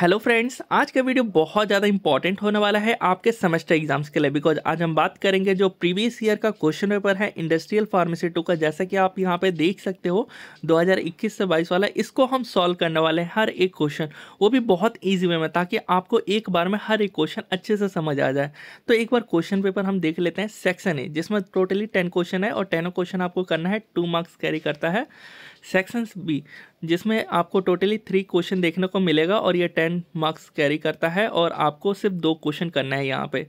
Hello friends आज का video बहुत ज़्यादा इंपॉर्टेंट होने वाला है आपके सेमेस्टर एग्जाम्स के लिए बिकॉज आज हम बात करेंगे जो प्रीवियस ईयर का क्वेश्चन पेपर है इंडस्ट्रियल फार्मेसी टू का जैसा कि आप यहाँ पे देख सकते हो 2021 से 22 वाला इसको हम सॉल्व करने वाले हैं हर एक क्वेश्चन वो भी बहुत ईजी वे में ताकि आपको एक बार में हर एक क्वेश्चन अच्छे से समझ आ जाए तो एक बार क्वेश्चन पेपर हम देख लेते हैं सेक्शन ए जिसमें टोटली टेन क्वेश्चन है और टेनों क्वेश्चन आपको करना है टू मार्क्स कैरी करता है सेक्शंस बी जिसमें आपको टोटली थ्री क्वेश्चन देखने को मिलेगा और ये टेन मार्क्स कैरी करता है और आपको सिर्फ दो क्वेश्चन करना है यहाँ पे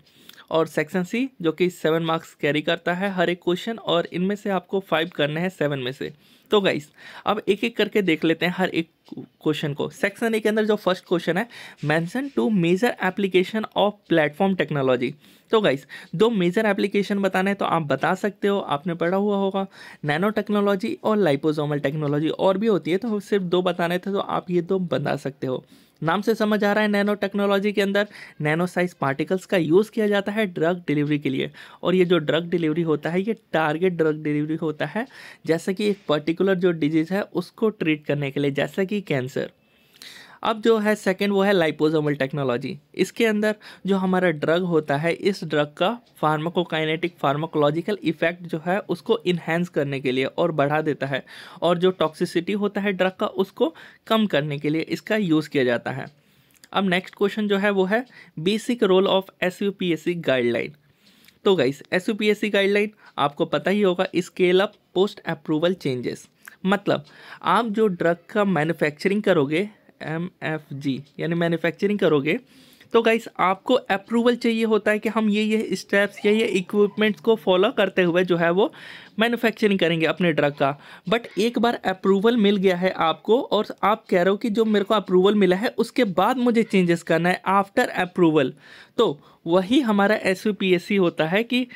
और सेक्शन सी जो कि सेवन मार्क्स कैरी करता है हर एक क्वेश्चन और इनमें से आपको फाइव करने हैं सेवन में से तो गाइस अब एक एक करके देख लेते हैं हर एक क्वेश्चन को सेक्शन ए के अंदर जो फर्स्ट क्वेश्चन है mention two major application of platform technology तो गाइस दो मेजर एप्लीकेशन बताने हैं तो आप बता सकते हो आपने पढ़ा हुआ होगा नैनो टेक्नोलॉजी और लाइपोजोमल टेक्नोलॉजी और भी होती है तो सिर्फ दो बताने थे तो आप ये दो बता सकते हो नाम से समझ आ रहा है नैनो टेक्नोलॉजी के अंदर नैनो साइज पार्टिकल्स का यूज़ किया जाता है ड्रग डिलीवरी के लिए और ये जो ड्रग डिलीवरी होता है ये टारगेट ड्रग डिलीवरी होता है जैसे कि एक पर्टिकुलर जो डिजीज़ है उसको ट्रीट करने के लिए जैसे कि कैंसर अब जो है सेकेंड वो है लाइपोजोमल टेक्नोलॉजी इसके अंदर जो हमारा ड्रग होता है इस ड्रग का फार्माकोकाइनेटिक फार्माकोलॉजिकल इफेक्ट जो है उसको इन्हेंस करने के लिए और बढ़ा देता है और जो टॉक्सिसिटी होता है ड्रग का उसको कम करने के लिए इसका यूज़ किया जाता है अब नेक्स्ट क्वेश्चन जो है वो है basic role of S U P S C guideline तो guys S U P S C guideline आपको पता ही होगा scale up post approval changes मतलब आप जो ड्रग का मैन्युफैक्चरिंग करोगे एम एफ जी यानी मैन्युफैक्चरिंग करोगे तो गाइस आपको अप्रूवल चाहिए होता है कि हम ये ये स्टेप्स या ये इक्विपमेंट्स को फॉलो करते हुए जो है वो मैन्युफैक्चरिंग करेंगे अपने ड्रग का बट एक बार अप्रूवल मिल गया है आपको और आप कह रहे हो कि जो मेरे को अप्रूवल मिला है उसके बाद मुझे चेंजेस करना है आफ्टर अप्रूवल तो वही हमारा एस होता है कि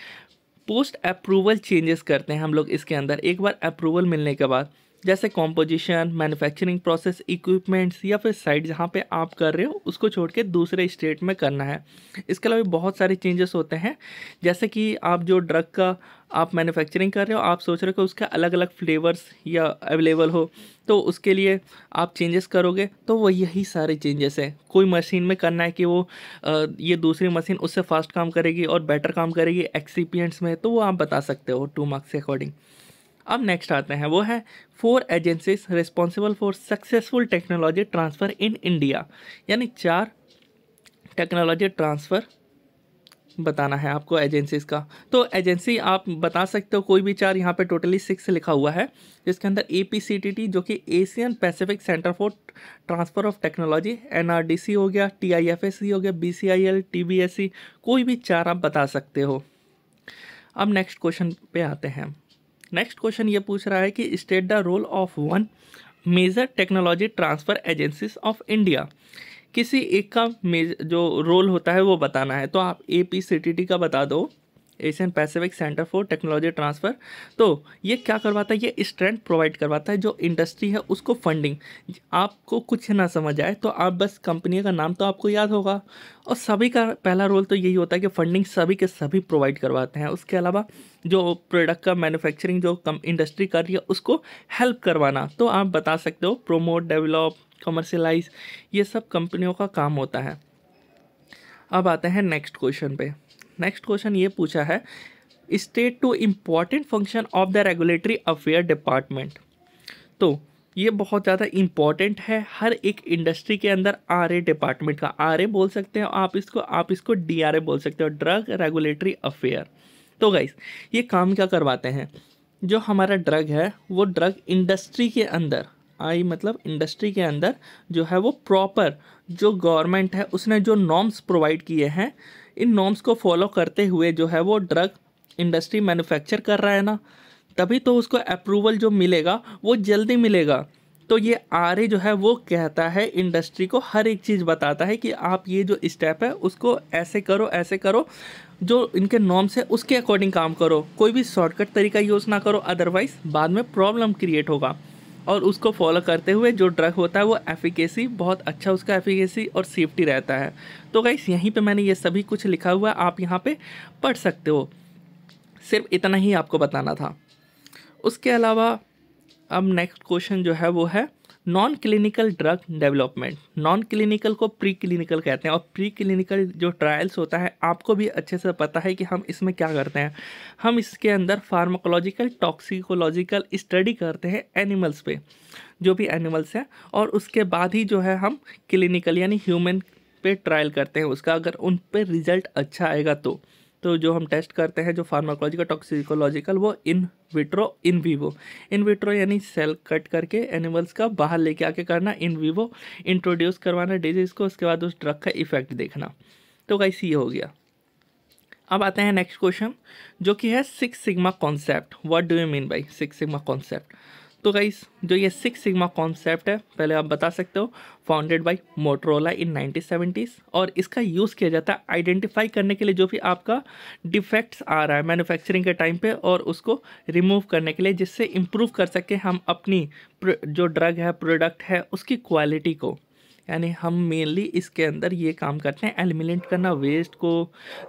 पोस्ट अप्रूवल चेंजेस करते हैं हम लोग इसके अंदर एक बार अप्रूवल मिलने के बाद जैसे कॉम्पोजिशन मैन्युफैक्चरिंग प्रोसेस इक्विपमेंट्स या फिर साइट जहाँ पे आप कर रहे हो उसको छोड़ के दूसरे स्टेट में करना है इसके अलावा बहुत सारे चेंजेस होते हैं जैसे कि आप जो ड्रग का आप मैन्युफैक्चरिंग कर रहे हो आप सोच रहे हो कि उसके अलग अलग फ्लेवर्स या अवेलेबल हो तो उसके लिए आप चेंजेस करोगे तो वो यही सारे चेंजेस हैं कोई मशीन में करना है कि वो ये दूसरी मशीन उससे फास्ट काम करेगी और बेटर काम करेगी एक्सीपियंट्स में तो वो आप बता सकते हो टू मार्क्स के अकॉर्डिंग अब नेक्स्ट आते हैं वो है four agencies responsible for successful technology transfer in India यानी चार टेक्नोलॉजी ट्रांसफ़र बताना है आपको एजेंसीज का तो एजेंसी आप बता सकते हो कोई भी चार यहाँ पे टोटली सिक्स लिखा हुआ है जिसके अंदर ए जो कि Asian Pacific center for transfer of technology एन हो गया टी हो गया बी सी कोई भी चार आप बता सकते हो अब नेक्स्ट क्वेश्चन पे आते हैं नेक्स्ट क्वेश्चन ये पूछ रहा है कि state the role of one major technology transfer agencies of India किसी एक का जो रोल होता है वो बताना है तो आप A P C T T का बता दो Asian Pacific center for technology transfer तो ये क्या करवाता है ये स्ट्रेंथ प्रोवाइड करवाता है जो इंडस्ट्री है उसको फंडिंग आपको कुछ ना समझ आए तो आप बस कंपनी का नाम तो आपको याद होगा और सभी का पहला रोल तो यही होता है कि फंडिंग सभी के सभी प्रोवाइड करवाते हैं उसके अलावा जो प्रोडक्ट का मैन्युफैक्चरिंग जो कम इंडस्ट्री कर रही है उसको हेल्प करवाना तो आप बता सकते हो प्रोमोट डेवलप कमर्शलाइज ये सब कंपनियों का काम होता है अब आते हैं नेक्स्ट क्वेश्चन पे नेक्स्ट क्वेश्चन ये पूछा है state two important function of the regulatory affair department तो ये बहुत ज़्यादा इम्पॉर्टेंट है हर एक इंडस्ट्री के अंदर आर ए डिपार्टमेंट का आर ए बोल सकते हैं आप इसको आप इसको डी आर ए बोल सकते हो ड्रग रेगुलेटरी अफेयर तो गाइस ये काम क्या करवाते हैं जो हमारा ड्रग है वो ड्रग इंडस्ट्री के अंदर आई मतलब इंडस्ट्री के अंदर जो है वो प्रॉपर जो गवर्नमेंट है उसने जो नॉर्म्स प्रोवाइड किए हैं इन नॉर्म्स को फॉलो करते हुए जो है वो ड्रग इंडस्ट्री मैन्युफैक्चर कर रहा है ना तभी तो उसको अप्रूवल जो मिलेगा वो जल्दी मिलेगा तो ये आर जो है वो कहता है इंडस्ट्री को हर एक चीज़ बताता है कि आप ये जो स्टेप है उसको ऐसे करो ऐसे करो जो इनके नॉर्म्स है उसके अकॉर्डिंग काम करो कोई भी शॉर्टकट तरीका यूज़ ना करो अदरवाइज़ बाद में प्रॉब्लम क्रिएट होगा और उसको फॉलो करते हुए जो ड्रग होता है वो एफिकेसी बहुत अच्छा उसका एफिकेसी और सेफ्टी रहता है तो गाइस यहीं पे मैंने ये सभी कुछ लिखा हुआ है आप यहाँ पे पढ़ सकते हो सिर्फ इतना ही आपको बताना था उसके अलावा अब नेक्स्ट क्वेश्चन जो है वो है non clinical drug development non clinical को प्री क्लिनिकल कहते हैं और प्री क्लिनिकल जो ट्रायल्स होता है आपको भी अच्छे से पता है कि हम इसमें क्या करते हैं हम इसके अंदर फार्माकोलॉजिकल टॉक्सिकोलॉजिकल स्टडी करते हैं एनिमल्स पे जो भी एनिमल्स हैं और उसके बाद ही जो है हम क्लिनिकल यानी ह्यूमन पे ट्रायल करते हैं उसका अगर उन पर रिजल्ट अच्छा आएगा तो तो जो हम टेस्ट करते हैं जो फार्माकोलॉजिकल टॉक्सिकोलॉजिकल वो in vitro in vivo in vitro यानी सेल कट करके एनिमल्स का बाहर लेके आके करना इन वीवो इंट्रोड्यूस करवाना डिजीज़ को उसके बाद उस ड्रग का इफेक्ट देखना तो कैसे ये हो गया अब आते हैं नेक्स्ट क्वेश्चन जो कि है six sigma concept what do you mean by six sigma concept तो गाइस जो ये सिक्स सिग्मा कॉन्सेप्ट है पहले आप बता सकते हो founded by Motorola in nineteen और इसका यूज़ किया जाता है आइडेंटिफाई करने के लिए जो भी आपका डिफेक्ट्स आ रहा है मैन्युफैक्चरिंग के टाइम पे और उसको रिमूव करने के लिए जिससे इम्प्रूव कर सके हम अपनी जो ड्रग है प्रोडक्ट है उसकी क्वालिटी को यानी हम मेनली इसके अंदर ये काम करते हैं एलिमिनेट करना वेस्ट को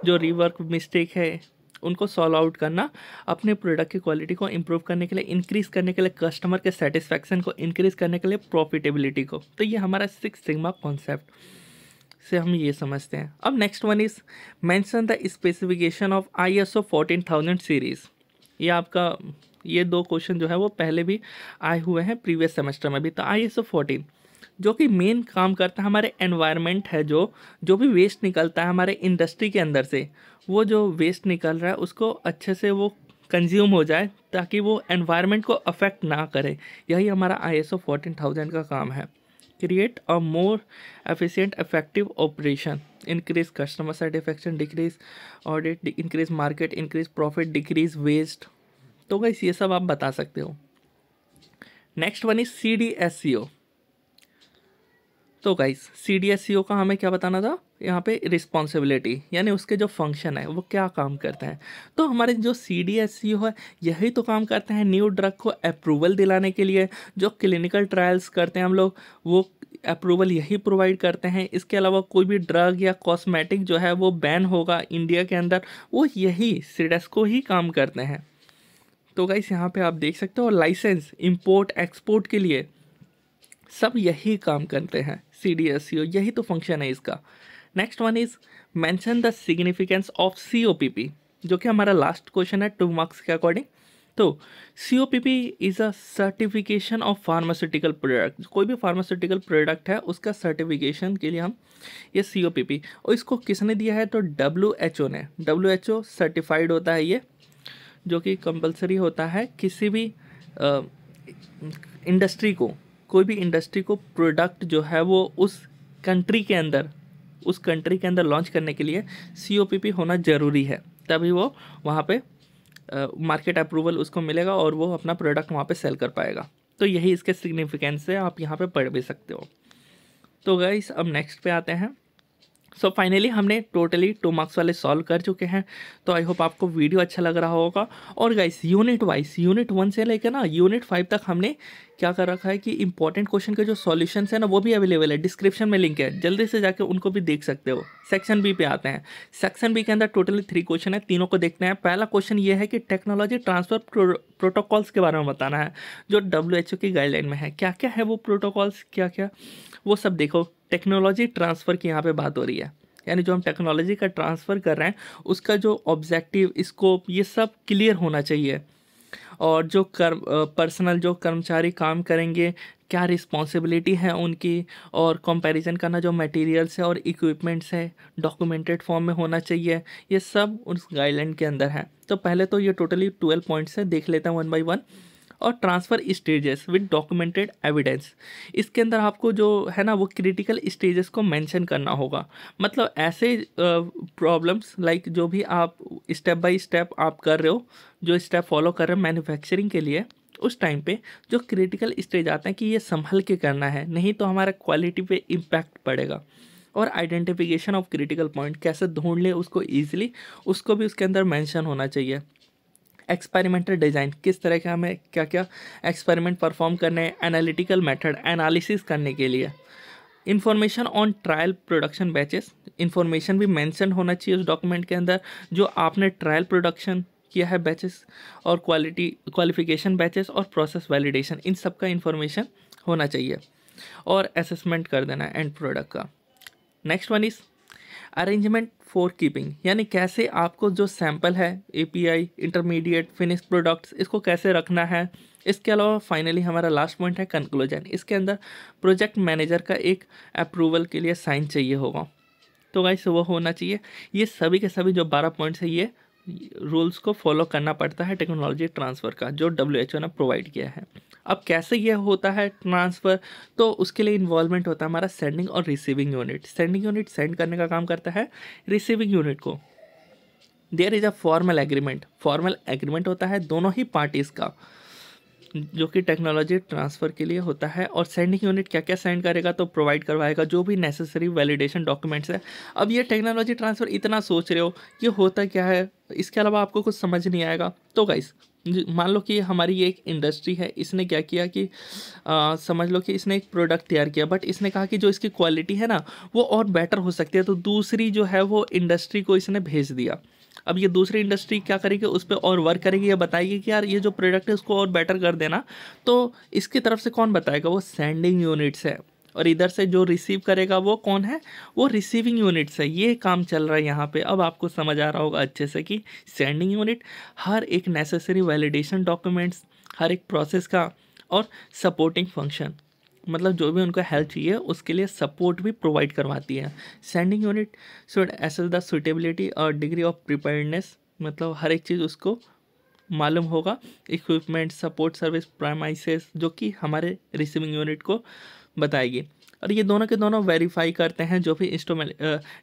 जो रिवर्क मिस्टेक है उनको सॉल्व आउट करना अपने प्रोडक्ट की क्वालिटी को इम्प्रूव करने के लिए इंक्रीज़ करने के लिए कस्टमर के सेटिस्फैक्शन को इंक्रीज़ करने के लिए प्रॉफिटेबिलिटी को तो ये हमारा सिक्स सिग्मा कॉन्सेप्ट से हम ये समझते हैं अब next one is mention the specification of I S O fourteen thousand series ये आपका ये दो क्वेश्चन जो है वो पहले भी आए हुए हैं प्रीवियस सेमेस्टर में भी तो आई एस ओ फोर्टीन जो कि मेन काम करता है हमारे एनवायरनमेंट है जो जो भी वेस्ट निकलता है हमारे इंडस्ट्री के अंदर से वो जो वेस्ट निकल रहा है उसको अच्छे से वो कंज्यूम हो जाए ताकि वो एनवायरनमेंट को अफेक्ट ना करे यही हमारा आई एस का काम है create a more efficient effective operation increase customer satisfaction decrease audit increase market increase profit decrease waste तो गई ये सब आप बता सकते हो next one is C D S C O तो गाइस सी डी एस का हमें क्या बताना था यहाँ पे रिस्पॉन्सिबिलिटी यानी उसके जो फंक्शन है वो क्या काम करता है तो हमारे जो सी डी एस है यही तो काम करते हैं न्यू ड्रग को अप्रूवल दिलाने के लिए जो क्लिनिकल ट्रायल्स करते हैं हम लोग वो अप्रूवल यही प्रोवाइड करते हैं इसके अलावा कोई भी ड्रग या कॉस्मेटिक जो है वो बैन होगा इंडिया के अंदर वो यही सीडेस को e ही काम करते हैं तो गाइस यहाँ पे आप देख सकते हो लाइसेंस इंपोर्ट एक्सपोर्ट के लिए सब यही काम करते हैं सी डी एस सी ओ यही तो फंक्शन है इसका next one is mention the significance of C O P P जो कि हमारा लास्ट क्वेश्चन है टू मार्क्स के अकॉर्डिंग तो C O P P is a certification of pharmaceutical product कोई भी फार्मास्यूटिकल प्रोडक्ट है उसका सर्टिफिकेशन के लिए हम ये सी ओ पी पी और इसको किसने दिया है तो डब्ल्यू एच ओ ने डब्ल्यू एच ओ सर्टिफाइड होता है ये जो कि कंपलसरी होता है किसी भी इंडस्ट्री को कोई भी इंडस्ट्री को प्रोडक्ट जो है वो उस कंट्री के अंदर उस कंट्री के अंदर लॉन्च करने के लिए सी होना ज़रूरी है तभी वो वहाँ पे मार्केट अप्रूवल उसको मिलेगा और वो अपना प्रोडक्ट वहाँ पे सेल कर पाएगा तो यही इसके सिग्निफिकेंस है आप यहाँ पे पढ़ भी सकते हो तो गई अब नेक्स्ट पे आते हैं सो so फाइनली हमने टोटली टू मार्क्स वाले सॉल्व कर चुके हैं तो आई होप आपको वीडियो अच्छा लग रहा होगा और guys unit wise unit one से लेकर ना यूनिट फाइव तक हमने क्या कर रखा है कि इंपॉर्टेंट क्वेश्चन के जो सॉल्यूशंस है ना वो भी अवेलेबल है डिस्क्रिप्शन में लिंक है जल्दी से जाकर उनको भी देख सकते हो सेक्शन बी पे आते हैं सेक्शन बी के अंदर टोटली थ्री क्वेश्चन है तीनों को देखते हैं पहला क्वेश्चन ये है कि टेक्नोलॉजी ट्रांसफर प्रोटोकॉल्स के बारे में बताना है जो डब्ल्यू की गाइडलाइन में है क्या क्या है वो प्रोटोकॉल्स क्या क्या वो सब देखो टेक्नोलॉजी ट्रांसफ़र की यहाँ पे बात हो रही है यानी जो हम टेक्नोलॉजी का ट्रांसफ़र कर रहे हैं उसका जो ऑब्जेक्टिव स्कोप ये सब क्लियर होना चाहिए और जो कर पर्सनल जो कर्मचारी काम करेंगे क्या रिस्पॉन्सिबिलिटी है उनकी और कंपैरिजन करना जो मटेरियल्स है और इक्विपमेंट्स है डॉक्यूमेंटेड फॉर्म में होना चाहिए ये सब उस गाइडलाइन के अंदर है तो पहले तो ये टोटली ट्वेल्व पॉइंट्स है देख लेते हैं वन बाई वन और transfer stages with documented evidence इसके अंदर आपको जो है ना वो क्रिटिकल स्टेजेस को मेंशन करना होगा मतलब ऐसे प्रॉब्लम्स uh, लाइक like जो भी आप स्टेप बाय स्टेप आप कर रहे हो जो स्टेप फॉलो कर रहे हो मैन्युफैक्चरिंग के लिए उस टाइम पे जो क्रिटिकल स्टेज आते हैं कि ये संभल के करना है नहीं तो हमारा क्वालिटी पे इम्पैक्ट पड़ेगा और आइडेंटिफिकेशन ऑफ क्रिटिकल पॉइंट कैसे ढूंढ लें उसको ईजिली उसको भी उसके अंदर मेंशन होना चाहिए एक्सपेरिमेंटल डिज़ाइन किस तरह के हमें क्या क्या एक्सपेरिमेंट परफॉर्म करने एनालिटिकल मेथड एनालिसिस करने के लिए information on trial production batches information भी मैंशन होना चाहिए उस डॉक्यूमेंट के अंदर जो आपने ट्रायल प्रोडक्शन किया है बैचेस और क्वालिटी क्वालिफिकेशन बैचेस और प्रोसेस वैलिडेशन इन सब का इन्फॉर्मेशन होना चाहिए और असेसमेंट कर देना एंड प्रोडक्ट का next one is arrangement for keeping यानी कैसे आपको जो सैम्पल है एपीआई इंटरमीडिएट फिनिश प्रोडक्ट्स इसको कैसे रखना है इसके अलावा फाइनली हमारा लास्ट पॉइंट है कंक्लूजन इसके अंदर प्रोजेक्ट मैनेजर का एक अप्रूवल के लिए साइन चाहिए होगा तो गाइस वो होना चाहिए ये सभी के सभी जो बारह पॉइंट्स है ये रूल्स को फॉलो करना पड़ता है टेक्नोलॉजी ट्रांसफ़र का जो डब्ल्यू ने प्रोवाइड किया है अब कैसे यह होता है ट्रांसफ़र तो उसके लिए इन्वॉलमेंट होता है हमारा सेंडिंग और receiving unit sending unit send करने का काम करता है रिसीविंग यूनिट को there is a formal agreement formal agreement होता है दोनों ही पार्टीज़ का जो कि टेक्नोलॉजी ट्रांसफ़र के लिए होता है और सेंडिंग यूनिट क्या क्या सेंड करेगा तो प्रोवाइड करवाएगा जो भी नेसेसरी वैलिडेशन डॉक्यूमेंट्स है अब ये टेक्नोलॉजी ट्रांसफ़र इतना सोच रहे हो कि होता क्या है इसके अलावा आपको कुछ समझ नहीं आएगा तो गाइस मान लो कि हमारी ये एक इंडस्ट्री है इसने क्या किया कि आ, समझ लो कि इसने एक प्रोडक्ट तैयार किया बट इसने कहा कि जो इसकी क्वालिटी है ना वो और बेटर हो सकती है तो दूसरी जो है वो इंडस्ट्री को इसने भेज दिया अब ये दूसरी इंडस्ट्री क्या करेगी उस पर और वर्क करेगी या बताएगी कि यार ये जो प्रोडक्ट है उसको और बेटर कर देना तो इसकी तरफ से कौन बताएगा वो सेंडिंग यूनिट्स है और इधर से जो रिसीव करेगा वो कौन है वो रिसीविंग यूनिट से ये काम चल रहा है यहाँ पे अब आपको समझ आ रहा होगा अच्छे से कि सेंडिंग यूनिट हर एक नेसेसरी वैलिडेशन डॉक्यूमेंट्स हर एक प्रोसेस का और सपोर्टिंग फंक्शन मतलब जो भी उनको हेल्प चाहिए उसके लिए सपोर्ट भी प्रोवाइड करवाती है sending unit should assess the suitability और डिग्री ऑफ प्रिपेयरनेस मतलब हर एक चीज़ उसको मालूम होगा इक्विपमेंट सपोर्ट सर्विस प्राइमाइसिस जो कि हमारे रिसीविंग यूनिट को बताएगी और ये दोनों के दोनों वेरीफाई करते हैं जो भी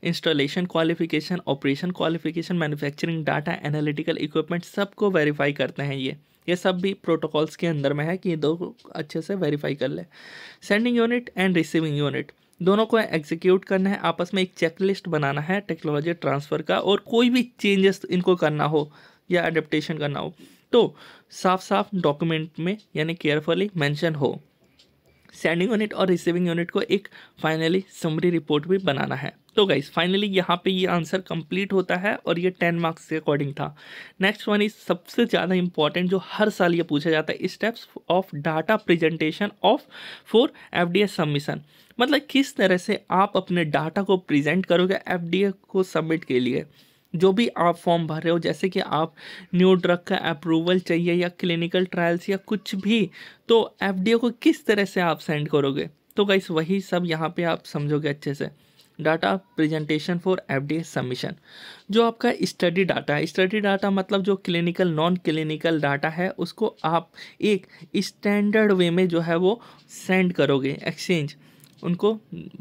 installation qualification operation qualification manufacturing data analytical equipment सबको वेरीफाई करते हैं ये ये सब भी प्रोटोकॉल्स के अंदर में है कि ये दो अच्छे से वेरीफाई कर लें sending unit and receiving unit दोनों को एग्जीक्यूट करना है आपस में एक चेकलिस्ट बनाना है टेक्नोलॉजी ट्रांसफ़र का और कोई भी चेंजेस इनको करना हो या एडेप्टन करना हो तो साफ साफ डॉक्यूमेंट में यानी केयरफुली मैंशन हो सेंडिंग यूनिट और रिसीविंग यूनिट को एक फाइनली समरी रिपोर्ट भी बनाना है तो गाइज फाइनली यहाँ पे ये आंसर कंप्लीट होता है और ये टेन मार्क्स के अकॉर्डिंग था नेक्स्ट वन इज सबसे ज़्यादा इंपॉर्टेंट जो हर साल ये पूछा जाता है steps of data presentation of for F D submission मतलब किस तरह से आप अपने डाटा को प्रेजेंट करोगे एफ को सबमिट के लिए जो भी आप फॉर्म भर रहे हो जैसे कि आप न्यू ड्रग का अप्रूवल चाहिए या क्लिनिकल ट्रायल्स या कुछ भी तो एफ को किस तरह से आप सेंड करोगे तो गाइस वही सब यहाँ पे आप समझोगे अच्छे से data presentation for F submission जो आपका स्टडी डाटा है स्टडी डाटा मतलब जो क्लिनिकल नॉन क्लिनिकल डाटा है उसको आप एक स्टैंडर्ड वे में जो है वो सेंड करोगे एक्सचेंज उनको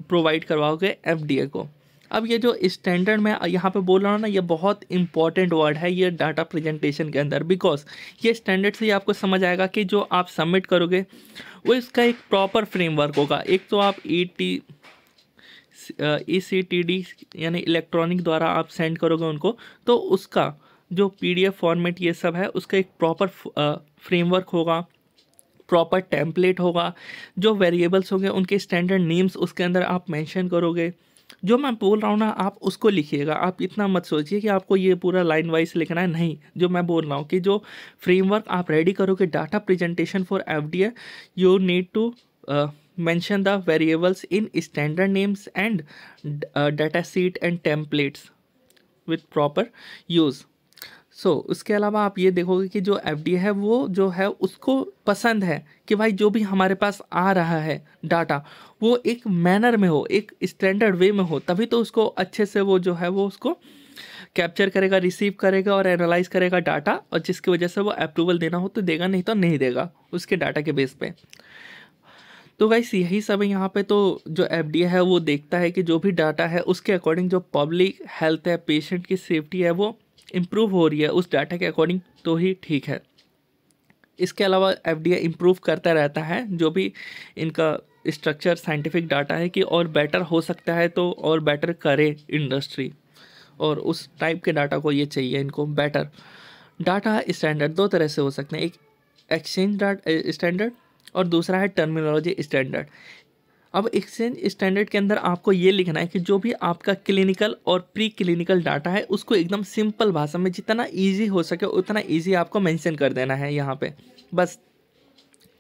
प्रोवाइड करवाओगे एफ को अब ये जो स्टैंडर्ड मैं यहाँ पे बोल रहा हूँ ना ये बहुत इंपॉर्टेंट वर्ड है ये डाटा प्रेजेंटेशन के अंदर बिकॉज ये स्टैंडर्ड से आपको समझ आएगा कि जो आप सबमिट करोगे वो इसका एक प्रॉपर फ्रेमवर्क होगा एक तो आप E T E C T D यानी इलेक्ट्रॉनिक द्वारा आप सेंड करोगे उनको तो उसका जो पी डी एफ फॉर्मेट ये सब है उसका एक प्रॉपर फ्रेमवर्क होगा प्रॉपर टेम्पलेट होगा जो वेरिएबल्स होंगे उनके स्टैंडर्ड नेम्स उसके अंदर आप मेंशन करोगे जो मैं बोल रहा हूँ ना आप उसको लिखिएगा आप इतना मत सोचिए कि आपको ये पूरा लाइन वाइज लिखना है नहीं जो मैं बोल रहा हूँ कि जो फ्रेमवर्क आप रेडी करोगे data presentation for F D you need to mention the variables in standard names and data sheet and templates with proper use so so, उसके अलावा आप ये देखोगे कि जो एफ है वो जो है उसको पसंद है कि भाई जो भी हमारे पास आ रहा है डाटा वो एक मैनर में हो एक स्टैंडर्ड वे में हो तभी तो उसको अच्छे से वो जो है वो उसको कैप्चर करेगा रिसीव करेगा और एनालाइज करेगा डाटा और जिसकी वजह से वो अप्रूवल देना हो तो देगा नहीं तो नहीं देगा उसके डाटा के बेस पे तो वैस यही सब यहाँ पे तो जो एफ है वो देखता है कि जो भी डाटा है उसके अकॉर्डिंग जो पब्लिक हेल्थ है पेशेंट की सेफ्टी है वो इम्प्रूव हो रही है उस डाटा के अकॉर्डिंग तो ही ठीक है इसके अलावा एफ डी इम्प्रूव करता रहता है जो भी इनका स्ट्रक्चर साइंटिफिक डाटा है कि और बेटर हो सकता है तो और बेटर करे इंडस्ट्री और उस टाइप के डाटा को ये चाहिए इनको बेटर डाटा स्टैंडर्ड दो तरह से हो सकते हैं एक एक्सचेंज स्टैंडर्ड और दूसरा है टर्मिनोलॉजी स्टैंडर्ड अब एक्सचेंज स्टैंडर्ड के अंदर आपको ये लिखना है कि जो भी आपका क्लिनिकल और प्री क्लिनिकल डाटा है उसको एकदम सिंपल भाषा में जितना ईजी हो सके उतना ईजी आपको मैंशन कर देना है यहाँ पर बस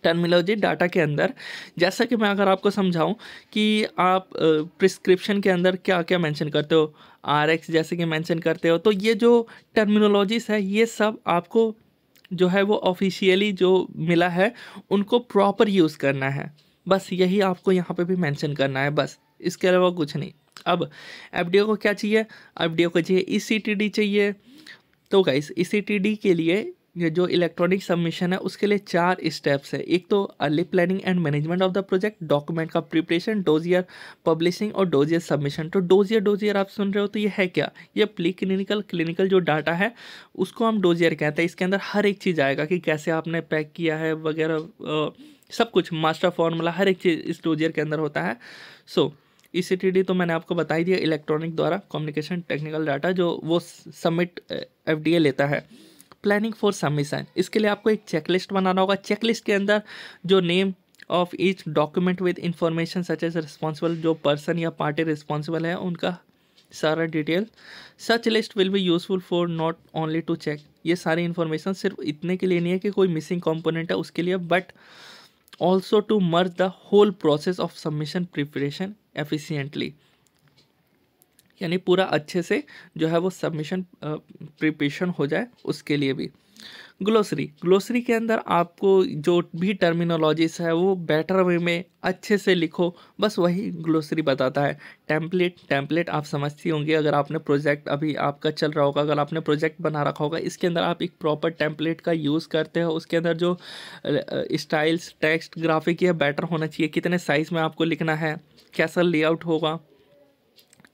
टर्मिनोलॉजी डाटा के अंदर जैसा कि मैं अगर आपको समझाऊं कि आप प्रिस्क्रिप्शन के अंदर क्या क्या मेंशन करते हो आरएक्स जैसे कि मेंशन करते हो तो ये जो टर्मिनोलॉजीज़ है ये सब आपको जो है वो ऑफिशियली जो मिला है उनको प्रॉपर यूज़ करना है बस यही आपको यहाँ पे भी मेंशन करना है बस इसके अलावा कुछ नहीं अब एफ को क्या चाहिए एफ को चाहिए ई e चाहिए तो गाइस ई e के लिए ये जो इलेक्ट्रॉनिक सबमिशन है उसके लिए चार स्टेप्स है एक तो early planning and management of the project document का प्रिपरेशन डोजियर पब्लिशिंग और डोजियर सबमिशन तो डोजियर डोजियर आप सुन रहे हो तो ये है क्या ये प्ली क्लिनिकल क्लिनिकल जो डाटा है उसको हम डोजियर कहते हैं इसके अंदर हर एक चीज़ आएगा कि कैसे आपने पैक किया है वगैरह सब कुछ मास्टर फार्मूला हर एक चीज़ इस डोजियर के अंदर होता है सो so, ई e तो मैंने आपको बता ही दिया इलेक्ट्रॉनिक द्वारा कम्युनिकेशन टेक्निकल डाटा जो वो सबमिट एफ eh, लेता है प्लानिंग फॉर सबमिशन इसके लिए आपको एक चेकलिस्ट बनाना होगा चेकलिस्ट के अंदर जो name of each document with information such as responsible जो पर्सन या पार्टी रिस्पॉन्सिबल है उनका सारा detail such list will be useful for not only to check ये सारी इन्फॉर्मेशन सिर्फ इतने के लिए नहीं है कि कोई मिसिंग कॉम्पोनेंट है उसके लिए but also to merge the whole process of submission preparation efficiently यानी पूरा अच्छे से जो है वो सबमिशन प्रिपरेशन हो जाए उसके लिए भी ग्लोसरी ग्लोसरी के अंदर आपको जो भी टर्मिनोलॉजीज है वो बेटर वे में अच्छे से लिखो बस वही ग्लोसरी बताता है टेम्पलेट टेम्पलेट आप समझती होंगी अगर आपने प्रोजेक्ट अभी आपका चल रहा होगा अगर आपने प्रोजेक्ट बना रखा होगा इसके अंदर आप एक प्रॉपर टेम्पलेट का यूज़ करते हो उसके अंदर जो स्टाइल्स टेक्स्ट ग्राफिक यह बेटर होना चाहिए कितने साइज़ में आपको लिखना है कैसा लेआउट होगा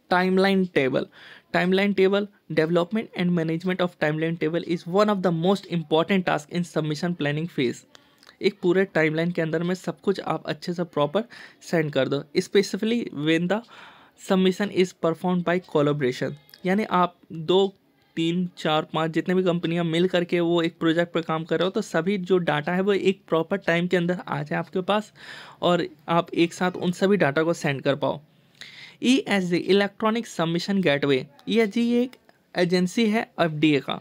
timeline table Timeline table, development and management of timeline table is one of the most important task in submission planning phase. एक पूरे टाइमलाइन के अंदर में सब कुछ आप अच्छे से प्रॉपर सेंड कर दो specifically when the submission is perform by collaboration यानी आप दो तीन चार पाँच जितने भी कंपनियां मिल करके वो एक प्रोजेक्ट पर काम कर रहे हो तो सभी जो डाटा है वो एक प्रॉपर टाइम के अंदर आ जाए आपके पास और आप एक साथ उन सभी डाटा को सेंड कर पाओ E S G electronic submission gateway E S G एक एजेंसी है एफ का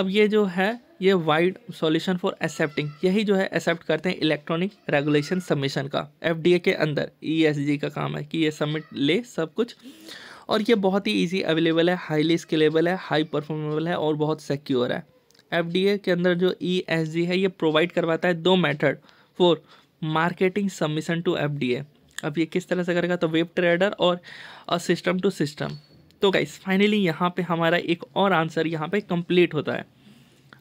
अब ये जो है ये वाइड सॉल्यूशन फॉर एक्सेप्टिंग यही जो है एक्सेप्ट करते हैं इलेक्ट्रॉनिक रेगुलेशन सबमिशन का एफ के अंदर ई e का काम है कि ये सबमिट ले सब कुछ और ये बहुत ही इजी अवेलेबल है हाईली स्केलेबल है हाई परफॉर्मेबल है और बहुत सिक्योर है एफ के अंदर जो ई e है ये प्रोवाइड करवाता है दो method for marketing submission to F अब ये किस तरह से करेगा तो वेब ट्रेडर और सिस्टम टू सिस्टम तो गाइस फाइनली यहाँ पे हमारा एक और आंसर यहाँ पे कंप्लीट होता है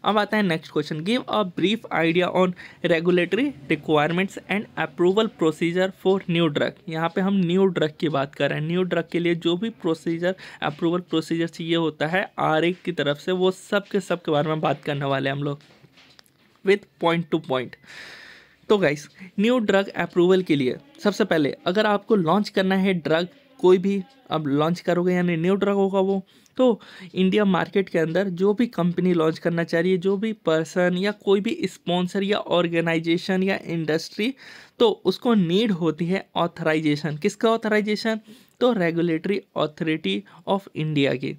अब आता है next question give a brief idea on regulatory requirements and approval procedure for new drug यहाँ पे हम न्यू ड्रग की बात कर रहे हैं न्यू ड्रग के लिए जो भी प्रोसीजर अप्रूवल प्रोसीजर चाहिए होता है आर की तरफ से वो सब के सब के बारे में बात करने वाले हम लोग विथ पॉइंट टू पॉइंट तो गाइस न्यू ड्रग अप्रूवल के लिए सबसे पहले अगर आपको लॉन्च करना है ड्रग कोई भी अब लॉन्च करोगे यानी न्यू ड्रग होगा वो तो इंडिया मार्केट के अंदर जो भी कंपनी लॉन्च करना चाह रही है जो भी पर्सन या कोई भी स्पॉन्सर या ऑर्गेनाइजेशन या इंडस्ट्री तो उसको नीड होती है ऑथराइजेशन किसका ऑथराइजेशन तो रेगुलेटरी अथॉरिटी ऑफ इंडिया की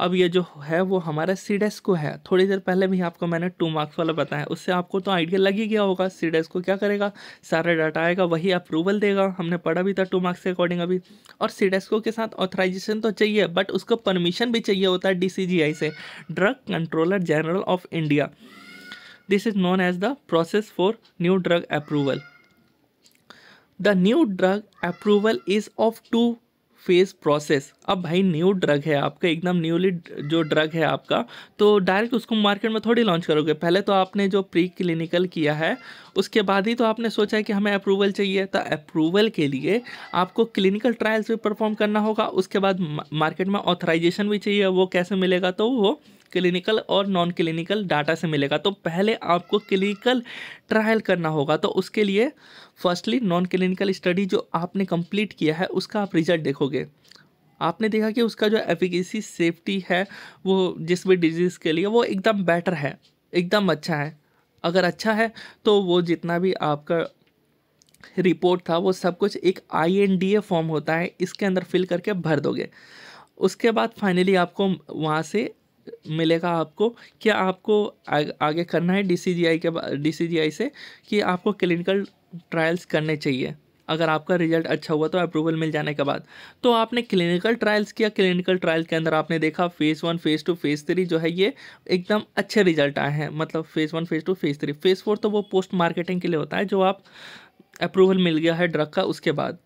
अब ये जो है वो हमारा सीडेस्को है थोड़ी देर पहले भी आपको मैंने टू मार्क्स वाला बताया उससे आपको तो आइडिया लग ही गया होगा सीडेस्को क्या करेगा सारा डाटा आएगा वही अप्रूवल देगा हमने पढ़ा भी था टू मार्क्स के अकॉर्डिंग अभी और सीडेस्को के साथ ऑथराइजेशन तो चाहिए बट उसको परमिशन भी चाहिए होता है डी से drug controller general of India this is known as the process for new drug approval the new drug approval is of two phase process अब भाई न्यू ड्रग है आपका एकदम न्यूली जो ड्रग है आपका तो डायरेक्ट उसको मार्केट में थोड़ी लॉन्च करोगे पहले तो आपने जो प्री क्लिनिकल किया है उसके बाद ही तो आपने सोचा है कि हमें अप्रूवल चाहिए तो अप्रूवल के लिए आपको क्लिनिकल ट्रायल्स भी परफॉर्म करना होगा उसके बाद मार्केट में ऑथराइजेशन भी चाहिए वो कैसे मिलेगा तो वो क्लिनिकल और नॉन क्लिनिकल डाटा से मिलेगा तो पहले आपको क्लिनिकल ट्रायल करना होगा तो उसके लिए फर्स्टली नॉन क्लिनिकल स्टडी जो आपने कंप्लीट किया है उसका आप रिजल्ट देखोगे आपने देखा कि उसका जो एफिकेसी सेफ्टी है वो जिस भी डिजीज़ के लिए वो एकदम बेटर है एकदम अच्छा है अगर अच्छा है तो वो जितना भी आपका रिपोर्ट था वो सब कुछ एक I N D A form होता है इसके अंदर फिल करके भर दोगे उसके बाद फाइनली आपको वहाँ से मिलेगा आपको क्या आपको आ, आगे करना है डीसीजीआई के डीसीजीआई से कि आपको क्लिनिकल ट्रायल्स करने चाहिए अगर आपका रिजल्ट अच्छा हुआ तो अप्रूवल मिल जाने के बाद तो आपने क्लिनिकल ट्रायल्स किया क्लिनिकल ट्रायल के अंदर आपने देखा phase one phase two phase three जो है ये एकदम अच्छे रिजल्ट आए हैं मतलब phase one phase two phase three phase four तो वो पोस्ट मार्केटिंग के लिए होता है जो आप अप्रूवल मिल गया है ड्रग का उसके बाद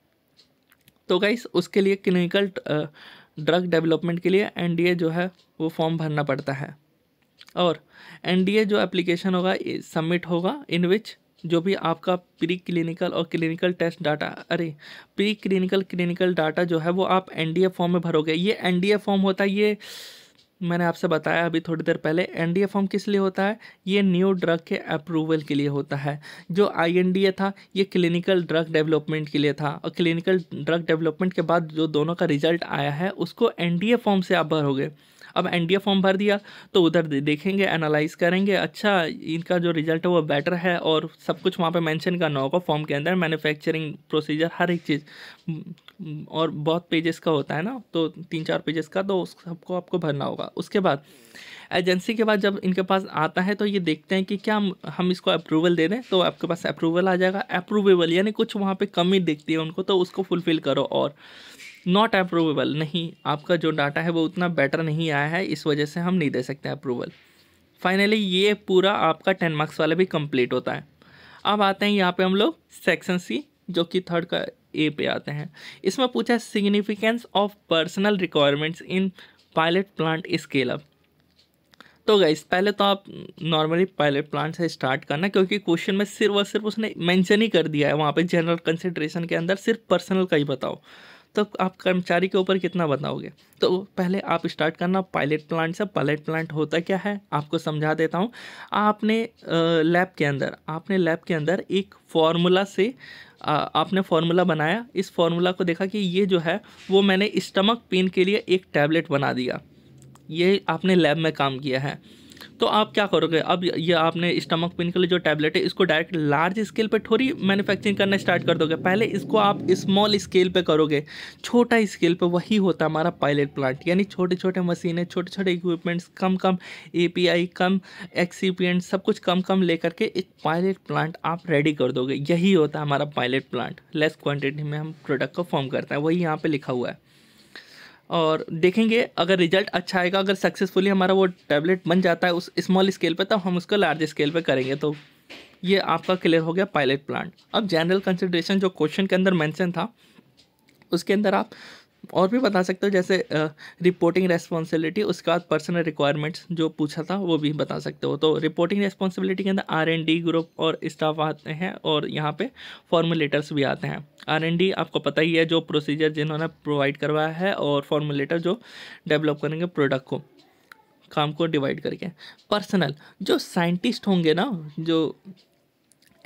तो गाइस उसके लिए क्लिनिकल ड्रग डेवलपमेंट के लिए एनडीए जो है वो फॉर्म भरना पड़ता है और एनडीए जो एप्लीकेशन होगा सबमिट होगा इन विच जो भी आपका प्री क्लिनिकल और क्लिनिकल टेस्ट डाटा अरे प्री क्लिनिकल क्लिनिकल डाटा जो है वो आप एनडीए फॉर्म में भरोगे ये एनडीए फॉर्म होता है ये मैंने आपसे बताया अभी थोड़ी देर पहले ए फॉर्म किस लिए होता है ये न्यू ड्रग के अप्रूवल के लिए होता है जो ए था ये क्लिनिकल ड्रग डेवलपमेंट के लिए था और क्लिनिकल ड्रग डेवलपमेंट के बाद जो दोनों का रिजल्ट आया है उसको ए फॉर्म से आप भरोगे अब एन फॉर्म भर दिया तो उधर देखेंगे एनालाइज करेंगे अच्छा इनका जो रिजल्ट है वो बेटर है और सब कुछ वहाँ पर मैंशन करना होगा फॉर्म के अंदर मैन्युफैक्चरिंग प्रोसीजर हर एक चीज़ हम्म, हम्म, और बहुत पेजेस का होता है ना तो तीन चार पेजेस का तो उस सबको आपको भरना होगा उसके बाद एजेंसी के बाद जब इनके पास आता है तो ये देखते हैं कि क्या हम इसको अप्रूवल दे दें तो आपके पास अप्रूवल आ जाएगा अप्रूवेबल यानी कुछ वहाँ पे कमी दिखती है उनको तो उसको फुलफ़िल करो और नॉट अप्रूवेबल नहीं आपका जो डाटा है वो उतना बेटर नहीं आया है इस वजह से हम नहीं दे सकते अप्रूवल फाइनली ये पूरा आपका टेन मार्क्स वाला भी कंप्लीट होता है अब आते हैं यहाँ पे हम लोग सेक्शन सी जो कि थर्ड का ए पे आते हैं इसमें पूछा significance of personal requirements in pilot plant scale up तो गई पहले तो आप नॉर्मली पायलट प्लांट से स्टार्ट करना क्योंकि क्वेश्चन में सिर्फ और सिर्फ उसने मेंशन ही कर दिया है वहाँ पे जनरल कंसिड्रेशन के अंदर सिर्फ पर्सनल का ही बताओ तो आप कर्मचारी के ऊपर कितना बताओगे तो पहले आप स्टार्ट करना पायलट प्लांट से पायलट प्लांट होता क्या है आपको समझा देता हूँ आपने लैब के अंदर आपने लैब के अंदर एक फॉर्मूला से आ, आपने फॉर्मूला बनाया इस फार्मूला को देखा कि ये जो है वो मैंने स्टमक पेन के लिए एक टैबलेट बना दिया ये आपने लैब में काम किया है तो आप क्या करोगे अब ये आपने स्टमक पेन के लिए जो टैबलेट है इसको डायरेक्ट लार्ज स्केल पर थोड़ी मैन्युफैक्चरिंग करना स्टार्ट कर दोगे पहले इसको आप स्मॉल स्केल पर करोगे छोटा स्केल पर वही होता हमारा पायलट प्लांट यानी छोटे छोटे मशीनें छोटे छोटे इक्विपमेंट्स कम कम ए कम एक्सीपियंट सब कुछ कम कम लेकर के एक पायलट प्लांट आप रेडी कर दोगे यही होता है हमारा पायलट प्लांट लेस क्वांटिटी में हम प्रोडक्ट को फॉर्म करते हैं वही यहाँ पे लिखा हुआ है और देखेंगे अगर रिजल्ट अच्छा आएगा अगर सक्सेसफुली हमारा वो टैबलेट बन जाता है उस स्मॉल स्केल पे तब हम उसको लार्ज स्केल पे करेंगे तो ये आपका क्लियर हो गया पायलट प्लांट अब जनरल कंसिड्रेशन जो क्वेश्चन के अंदर मैंशन था उसके अंदर आप और भी बता सकते हो जैसे रिपोर्टिंग रेस्पॉन्सिबिलिटी उसके बाद पर्सनल रिक्वायरमेंट्स जो पूछा था वो भी बता सकते हो तो रिपोर्टिंग रेस्पॉन्सिबिलिटी के अंदर आर एंड डी ग्रुप और स्टाफ आते हैं और यहाँ पे फॉर्मुलेटर्स भी आते हैं आर एंड डी आपको पता ही है जो प्रोसीजर जिन्होंने प्रोवाइड करवाया है और फॉर्मुलेटर जो डेवलप करेंगे प्रोडक्ट को काम को डिवाइड करके पर्सनल जो साइंटिस्ट होंगे ना जो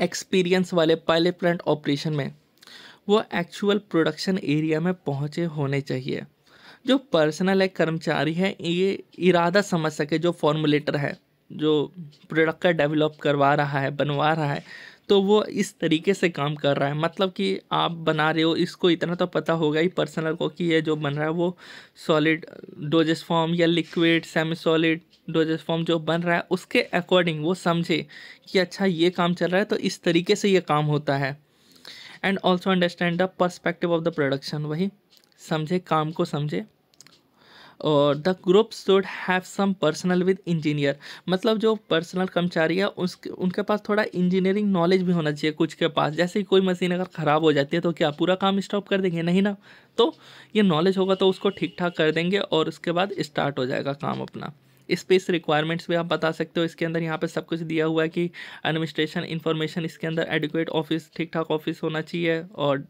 एक्सपीरियंस वाले पायलट प्लांट ऑपरेशन में वो एक्चुअल प्रोडक्शन एरिया में पहुँचे होने चाहिए जो पर्सनल है कर्मचारी है ये इरादा समझ सके जो फॉर्मुलेटर है जो प्रोडक्ट का डेवलप करवा रहा है बनवा रहा है तो वो इस तरीके से काम कर रहा है मतलब कि आप बना रहे हो इसको इतना तो पता होगा ही पर्सनल को कि ये जो बन रहा है वो सॉलिड डोजेस फॉर्म या liquid semi solid doses form जो बन रहा है उसके अकॉर्डिंग वो समझे कि अच्छा ये काम चल रहा है तो इस तरीके से ये काम होता है and also understand the perspective of the production वही समझे काम को समझे और the group should have some personal with engineer मतलब जो पर्सनल कर्मचारी है उसके उनके पास थोड़ा इंजीनियरिंग नॉलेज भी होना चाहिए कुछ के पास जैसे कोई मशीन अगर ख़राब हो जाती है तो क्या पूरा काम स्टॉप कर देंगे नहीं ना तो ये नॉलेज होगा तो उसको ठीक ठाक कर देंगे और उसके बाद स्टार्ट हो जाएगा काम अपना स्पेस रिक्वायरमेंट्स भी आप बता सकते हो इसके अंदर यहाँ पे सब कुछ दिया हुआ है कि एडमिनिस्ट्रेशन इन्फॉर्मेशन इसके अंदर एडिकुएट ऑफिस ठीक ठाक ऑफिस होना चाहिए और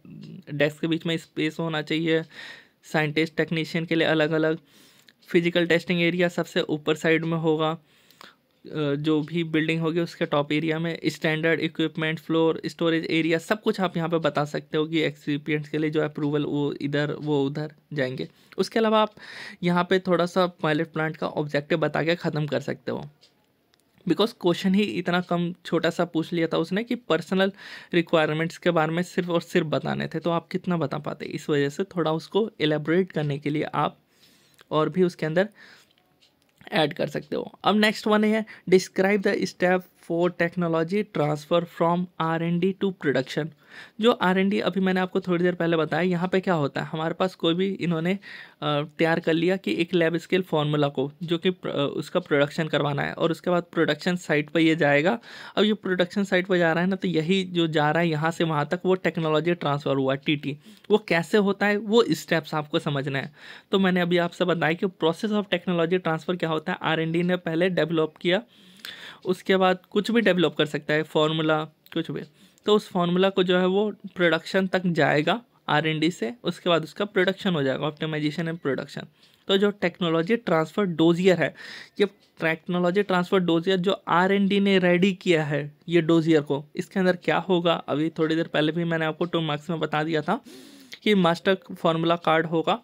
डेस्क के बीच में स्पेस होना चाहिए साइंटिस्ट टेक्नीशियन के लिए अलग अलग फिजिकल टेस्टिंग एरिया सबसे ऊपर साइड में होगा जो भी बिल्डिंग होगी उसके टॉप एरिया में standard equipment floor storage area सब कुछ आप यहाँ पे बता सकते हो कि एक्सिपियंट्स के लिए जो अप्रूवल वो इधर वो उधर जाएंगे उसके अलावा आप यहाँ पे थोड़ा सा पायलट प्लांट का ऑब्जेक्टिव बता के ख़त्म कर सकते हो बिकॉज क्वेश्चन ही इतना कम छोटा सा पूछ लिया था उसने कि पर्सनल रिक्वायरमेंट्स के बारे में सिर्फ और सिर्फ बताने थे तो आप कितना बता पाते इस वजह से थोड़ा उसको एलेबरेट करने के लिए आप और भी उसके अंदर ऐड कर सकते हो अब नेक्स्ट वन है describe the step for technology transfer from R N D to production जो आर एन डी अभी मैंने आपको थोड़ी देर पहले बताया यहाँ पे क्या होता है हमारे पास कोई भी इन्होंने तैयार कर लिया कि एक लैब स्केल फार्मूला को जो कि उसका प्रोडक्शन करवाना है और उसके बाद प्रोडक्शन साइट पर ये जाएगा अब ये प्रोडक्शन साइट पर जा रहा है ना तो यही जो जा रहा है यहाँ से वहाँ तक वो टेक्नोलॉजी ट्रांसफ़र हुआ टी टी वो कैसे होता है वो स्टेप्स आपको समझना है तो मैंने अभी आपसे बताया कि प्रोसेस ऑफ टेक्नोलॉजी ट्रांसफ़र क्या होता है आर एन डी ने पहले डेवलप किया उसके बाद कुछ भी डेवलप कर सकता है फॉर्मूला कुछ भी तो उस फार्मूला को जो है वो प्रोडक्शन तक जाएगा आर एन डी से उसके बाद उसका प्रोडक्शन हो जाएगा ऑप्टिमाइजेशन एंड प्रोडक्शन तो जो टेक्नोलॉजी ट्रांसफ़र डोजियर है ये टेक्नोलॉजी ट्रांसफ़र डोजियर जो आर एन डी ने रेडी किया है ये डोजियर को इसके अंदर क्या होगा अभी थोड़ी देर पहले भी मैंने आपको टू मार्क्स में बता दिया था कि मास्टर फार्मूला कार्ड होगा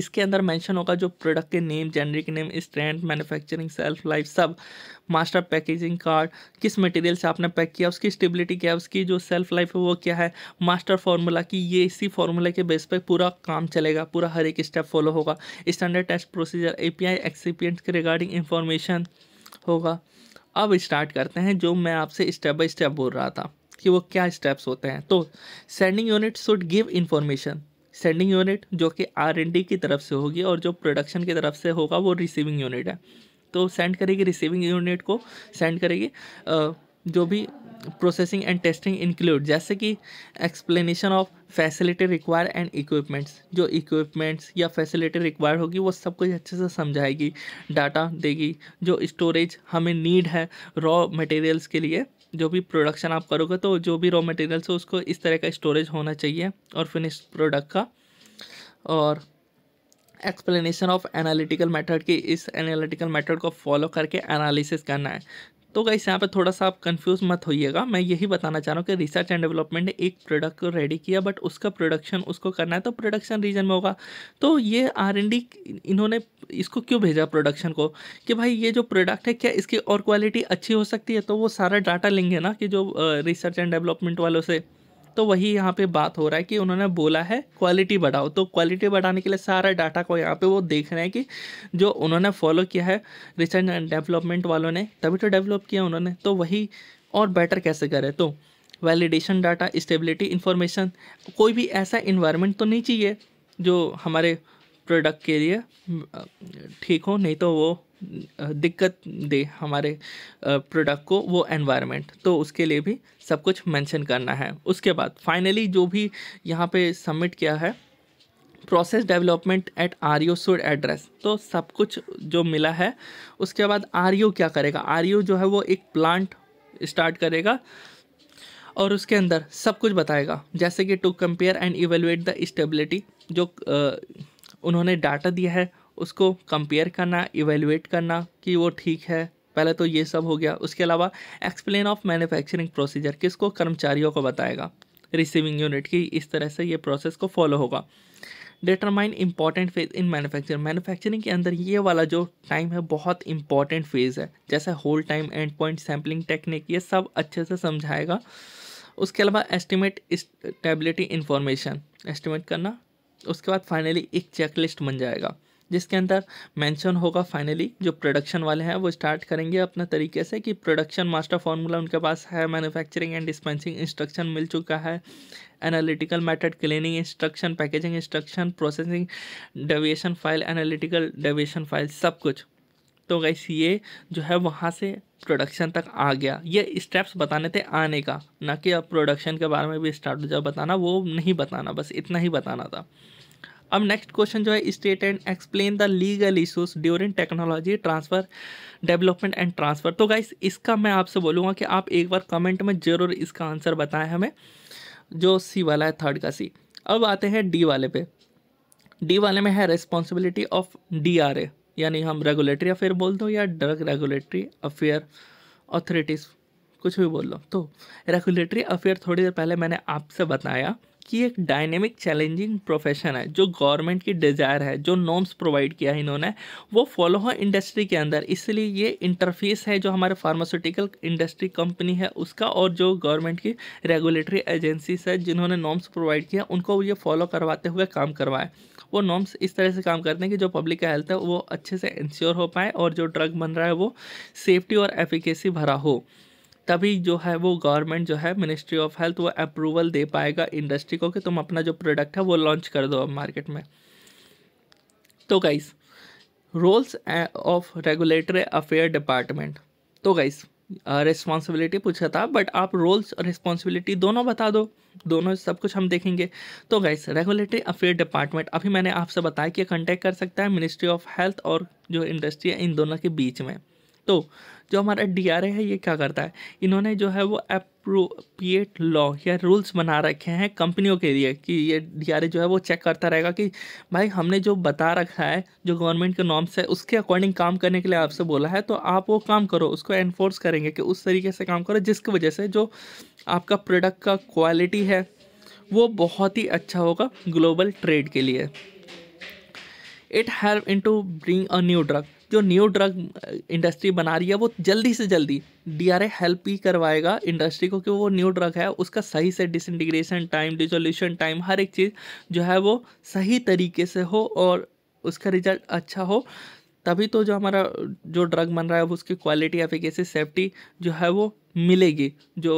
इसके अंदर मेंशन होगा जो प्रोडक्ट के name generic name strength manufacturing shelf life सब मास्टर पैकेजिंग कार्ड किस मटेरियल से आपने पैक किया उसकी स्टेबिलिटी क्या है उसकी जो सेल्फ लाइफ है वो क्या है मास्टर फार्मूला की ये इसी फार्मूला के बेस पर पूरा काम चलेगा पूरा हर एक स्टेप फॉलो होगा standard test procedure A P के रिगार्डिंग इंफॉर्मेशन होगा अब स्टार्ट करते हैं जो मैं आपसे स्टेप बाई स्टेप बोल रहा था कि वो क्या स्टेप्स होते हैं तो sending unit should give information sending unit जो कि आर एन डी की तरफ से होगी और जो प्रोडक्शन की तरफ से होगा वो रिसीविंग यूनिट है तो सेंड करेगी रिसीविंग यूनिट को सेंड करेगी जो भी प्रोसेसिंग एंड टेस्टिंग इंक्लूड जैसे कि explanation of facility require and equipments जो इक्विपमेंट्स या फैसिलिटी रिक्वायर होगी वो सब कुछ अच्छे से समझाएगी डाटा देगी जो स्टोरेज हमें नीड है रॉ मटेरियल्स के लिए जो भी प्रोडक्शन आप करोगे तो जो भी रॉ मटेरियल्स हो उसको इस तरह का स्टोरेज होना चाहिए और फिनिश प्रोडक्ट का और एक्सप्लेनेशन ऑफ एनालिटिकल मेथड की इस एनालिटिकल मेथड को फॉलो करके एनालिसिस करना है तो गाइस यहाँ पर थोड़ा सा आप कंफ्यूज मत होइएगा मैं यही बताना चाह रहा हूँ कि रिसर्च एंड डेवलपमेंट ने एक प्रोडक्ट को रेडी किया बट उसका प्रोडक्शन उसको करना है तो प्रोडक्शन रीजन में होगा तो ये आर इन्होंने इसको क्यों भेजा प्रोडक्शन को कि भाई ये जो प्रोडक्ट है क्या इसकी और क्वालिटी अच्छी हो सकती है तो वो सारा डाटा लेंगे ना कि जो रिसर्च एंड डेवलपमेंट वालों से तो वही यहाँ पे बात हो रहा है कि उन्होंने बोला है क्वालिटी बढ़ाओ तो क्वालिटी बढ़ाने के लिए सारा डाटा को यहाँ पे वो देख रहे हैं कि जो उन्होंने फॉलो किया है रिसर्च एंड डेवलपमेंट वालों ने तभी तो डेवलप किया उन्होंने तो वही और बेटर कैसे करें तो वैलिडेशन डाटा स्टेबिलिटी इन्फॉर्मेशन कोई भी ऐसा इन्वायरमेंट तो नहीं चाहिए जो हमारे प्रोडक्ट के लिए ठीक हो नहीं तो वो दिक्कत दे हमारे प्रोडक्ट को वो एनवायरनमेंट तो उसके लिए भी सब कुछ मेंशन करना है उसके बाद फाइनली जो भी यहाँ पे सबमिट किया है process development at R U should address तो सब कुछ जो मिला है उसके बाद आर यू e क्या करेगा आर यू e जो है वो एक प्लांट स्टार्ट करेगा और उसके अंदर सब कुछ बताएगा जैसे कि to compare and evaluate the stability जो आ, उन्होंने डाटा दिया है उसको कंपेयर करना इवेलुएट करना कि वो ठीक है पहले तो ये सब हो गया उसके अलावा एक्सप्लेन ऑफ मैन्युफैक्चरिंग प्रोसीजर किसको कर्मचारियों को बताएगा रिसीविंग यूनिट की इस तरह से ये प्रोसेस को फॉलो होगा determine important phase in manufacturing manufacturing के अंदर ये वाला जो टाइम है बहुत इंपॉर्टेंट फेज़ है जैसे hold time end point sampling technique ये सब अच्छे से समझाएगा उसके अलावा एस्टिमेट स्टेबिलिटी इंफॉर्मेशन एस्टिमेट करना उसके बाद फाइनली एक चेकलिस्ट बन जाएगा जिसके अंदर मेंशन होगा फाइनली जो प्रोडक्शन वाले हैं वो स्टार्ट करेंगे अपने तरीके से कि प्रोडक्शन मास्टर फार्मूला उनके पास है मैन्युफैक्चरिंग एंड डिस्पेंसिंग इंस्ट्रक्शन मिल चुका है analytical method cleaning instruction packaging instruction processing deviation file analytical deviation file सब कुछ तो गैस ये जो है वहाँ से प्रोडक्शन तक आ गया ये स्टेप्स बताने थे आने का ना कि अब प्रोडक्शन के बारे में भी स्टार्ट हो जाए बताना वो नहीं बताना बस इतना ही बताना था अब नेक्स्ट क्वेश्चन जो है state and explain the legal issues during technology transfer development and transfer तो गाइस इसका मैं आपसे बोलूँगा कि आप एक बार कमेंट में ज़रूर इसका आंसर बताएं हमें जो सी वाला है थर्ड का सी अब आते हैं डी वाले पे डी वाले में है responsibility of D R A यानी हम रेगुलेटरी अफेयर बोल दो या ड्रग रेगुलेटरी अफेयर अथॉरिटीज़ कुछ भी बोल लो तो रेगुलेटरी अफेयर थोड़ी देर पहले मैंने आपसे बताया कि एक डायनेमिक चैलेंजिंग प्रोफेशन है जो गवर्नमेंट की डिज़ायर है जो नॉर्म्स प्रोवाइड किया है इन्होंने वो फॉलो है इंडस्ट्री के अंदर इसलिए ये इंटरफेस है जो हमारे फार्मास्यूटिकल इंडस्ट्री कंपनी है उसका और जो गवर्नमेंट की रेगुलेटरी एजेंसीज है जिन्होंने नॉर्म्स प्रोवाइड किया उनको ये फॉलो करवाते हुए काम करवाए वो नॉर्म्स इस तरह से काम करते हैं कि जो पब्लिक का हेल्थ है वो अच्छे से इंश्योर हो पाए और जो ड्रग बन रहा है वो सेफ्टी और एफिकेसी भरा हो तभी जो है वो गवर्नमेंट जो है मिनिस्ट्री ऑफ हेल्थ वो अप्रूवल दे पाएगा इंडस्ट्री को कि तुम अपना जो प्रोडक्ट है वो लॉन्च कर दो अब मार्केट में तो guys roles of regulatory affair department तो गाइस रिस्पॉन्सिबिलिटी पूछा था बट आप रोल्स और रिस्पॉन्सिबिलिटी दोनों बता दो दोनों सब कुछ हम देखेंगे तो गाइस रेगुलेटरी अफेयर डिपार्टमेंट अभी मैंने आपसे बताया कि कॉन्टैक्ट कर सकता है मिनिस्ट्री ऑफ हेल्थ और जो इंडस्ट्री है इन दोनों के बीच में तो जो हमारा डी आर ए है ये क्या करता है इन्होंने जो है वो अप्रोप्रिएट लॉ या रूल्स बना रखे हैं कंपनियों के लिए कि ये डी आर ए जो है वो चेक करता रहेगा कि भाई हमने जो बता रखा है जो गवर्नमेंट के नॉर्म्स है उसके अकॉर्डिंग काम करने के लिए आपसे बोला है तो आप वो काम करो उसको एनफोर्स करेंगे कि उस तरीके से काम करो जिसकी वजह से जो आपका प्रोडक्ट का क्वालिटी है वो बहुत ही अच्छा होगा ग्लोबल ट्रेड के लिए it help in to bring a new drug जो न्यू ड्रग इंडस्ट्री बना रही है वो जल्दी से जल्दी डी आर ए हेल्प ही करवाएगा इंडस्ट्री को कि वो न्यू ड्रग है उसका सही से डिसइंटीग्रेशन टाइम डिजोल्यूशन टाइम हर एक चीज़ जो है वो सही तरीके से हो और उसका रिजल्ट अच्छा हो तभी तो जो हमारा जो ड्रग बन रहा है उसकी क्वालिटी एफिकेसी सेफ्टी जो है वो मिलेगी जो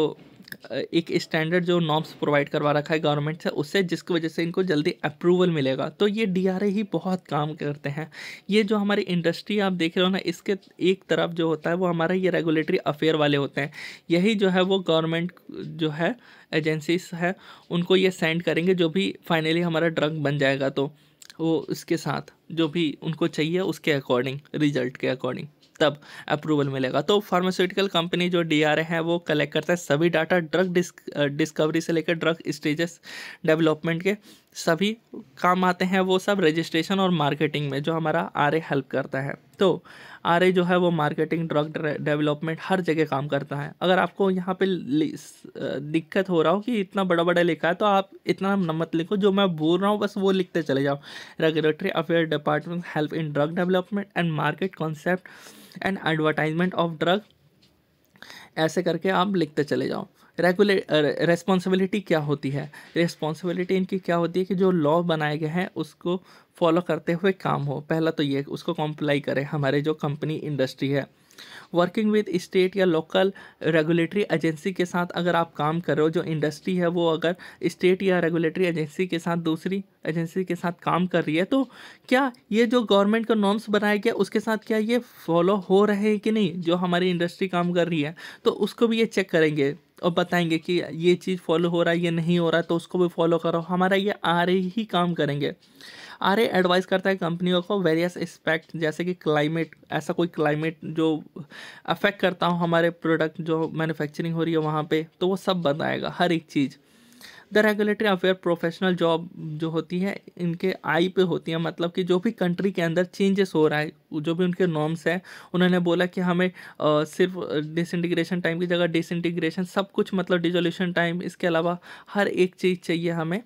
एक स्टैंडर्ड जो नॉर्म्स प्रोवाइड करवा रखा है गवर्नमेंट से उससे जिसकी वजह से इनको जल्दी अप्रूवल मिलेगा तो ये डी ही बहुत काम करते हैं ये जो हमारी इंडस्ट्री आप देख रहे हो ना इसके एक तरफ जो होता है वो हमारा ये रेगुलेटरी अफेयर वाले होते हैं यही जो है वो गवर्नमेंट जो है एजेंसीज है उनको ये सेंड करेंगे जो भी फाइनली हमारा ड्रग बन जाएगा तो वो इसके साथ जो भी उनको चाहिए उसके अकॉर्डिंग रिजल्ट के अकॉर्डिंग तब अप्रूवल मिलेगा तो फार्मास्यूटिकल कंपनी जो डी हैं वो कलेक्ट करता है सभी डाटा ड्रग डिस्कवरी से लेकर ड्रग स्टेजेस डेवलपमेंट के सभी काम आते हैं वो सब रजिस्ट्रेशन और मार्केटिंग में जो हमारा आर हेल्प करता है तो आर जो है वो मार्केटिंग ड्रग डेवलपमेंट हर जगह काम करता है अगर आपको यहाँ पे दिक्कत हो रहा हो कि इतना बड़ा बड़ा लिखा है तो आप इतना मत लिखो जो मैं बोल रहा हूँ बस वो लिखते चले जाओ regulatory affair department help in drug development and market concept and advertisement of drug ऐसे करके आप लिखते चले जाओ रेगुले रेस्पॉन्सिबिलिटी uh, क्या होती है रेस्पॉन्सिबिलिटी इनकी क्या होती है कि जो लॉ बनाए गए हैं उसको फॉलो करते हुए काम हो पहला तो ये उसको कॉम्प्लाई करें हमारे जो कंपनी इंडस्ट्री है वर्किंग विद स्टेट या लोकल रेगुलेटरी एजेंसी के साथ अगर आप काम कर रहे हो जो इंडस्ट्री है वो अगर स्टेट या रेगुलेटरी एजेंसी के साथ दूसरी एजेंसी के साथ काम कर रही है तो क्या ये जो गवर्नमेंट का नॉर्म्स बनाया गया उसके साथ क्या ये फॉलो हो रहे हैं कि नहीं जो हमारी इंडस्ट्री काम कर रही है तो उसको भी ये चेक करेंगे और बताएंगे कि ये चीज़ फॉलो हो रहा है ये नहीं हो रहा है तो उसको भी फॉलो करो हमारा ये आर ही काम करेंगे आर एडवाइस करता है कंपनियों को वेरियस एस्पेक्ट जैसे कि क्लाइमेट ऐसा कोई क्लाइमेट जो अफेक्ट करता हो हमारे प्रोडक्ट जो मैन्युफैक्चरिंग हो रही है वहाँ पे तो वो सब बताएगा हर एक चीज़ the regulatory affair professional job जो होती है इनके आई पे होती है मतलब कि जो भी कंट्री के अंदर चेंजेस हो रहा है जो भी उनके नॉर्म्स हैं उन्होंने बोला कि हमें आ, सिर्फ डिसइंटीग्रेशन टाइम की जगह डिसइंटीग्रेशन सब कुछ मतलब डिजोल्यूशन टाइम इसके अलावा हर एक चीज़ चाहिए हमें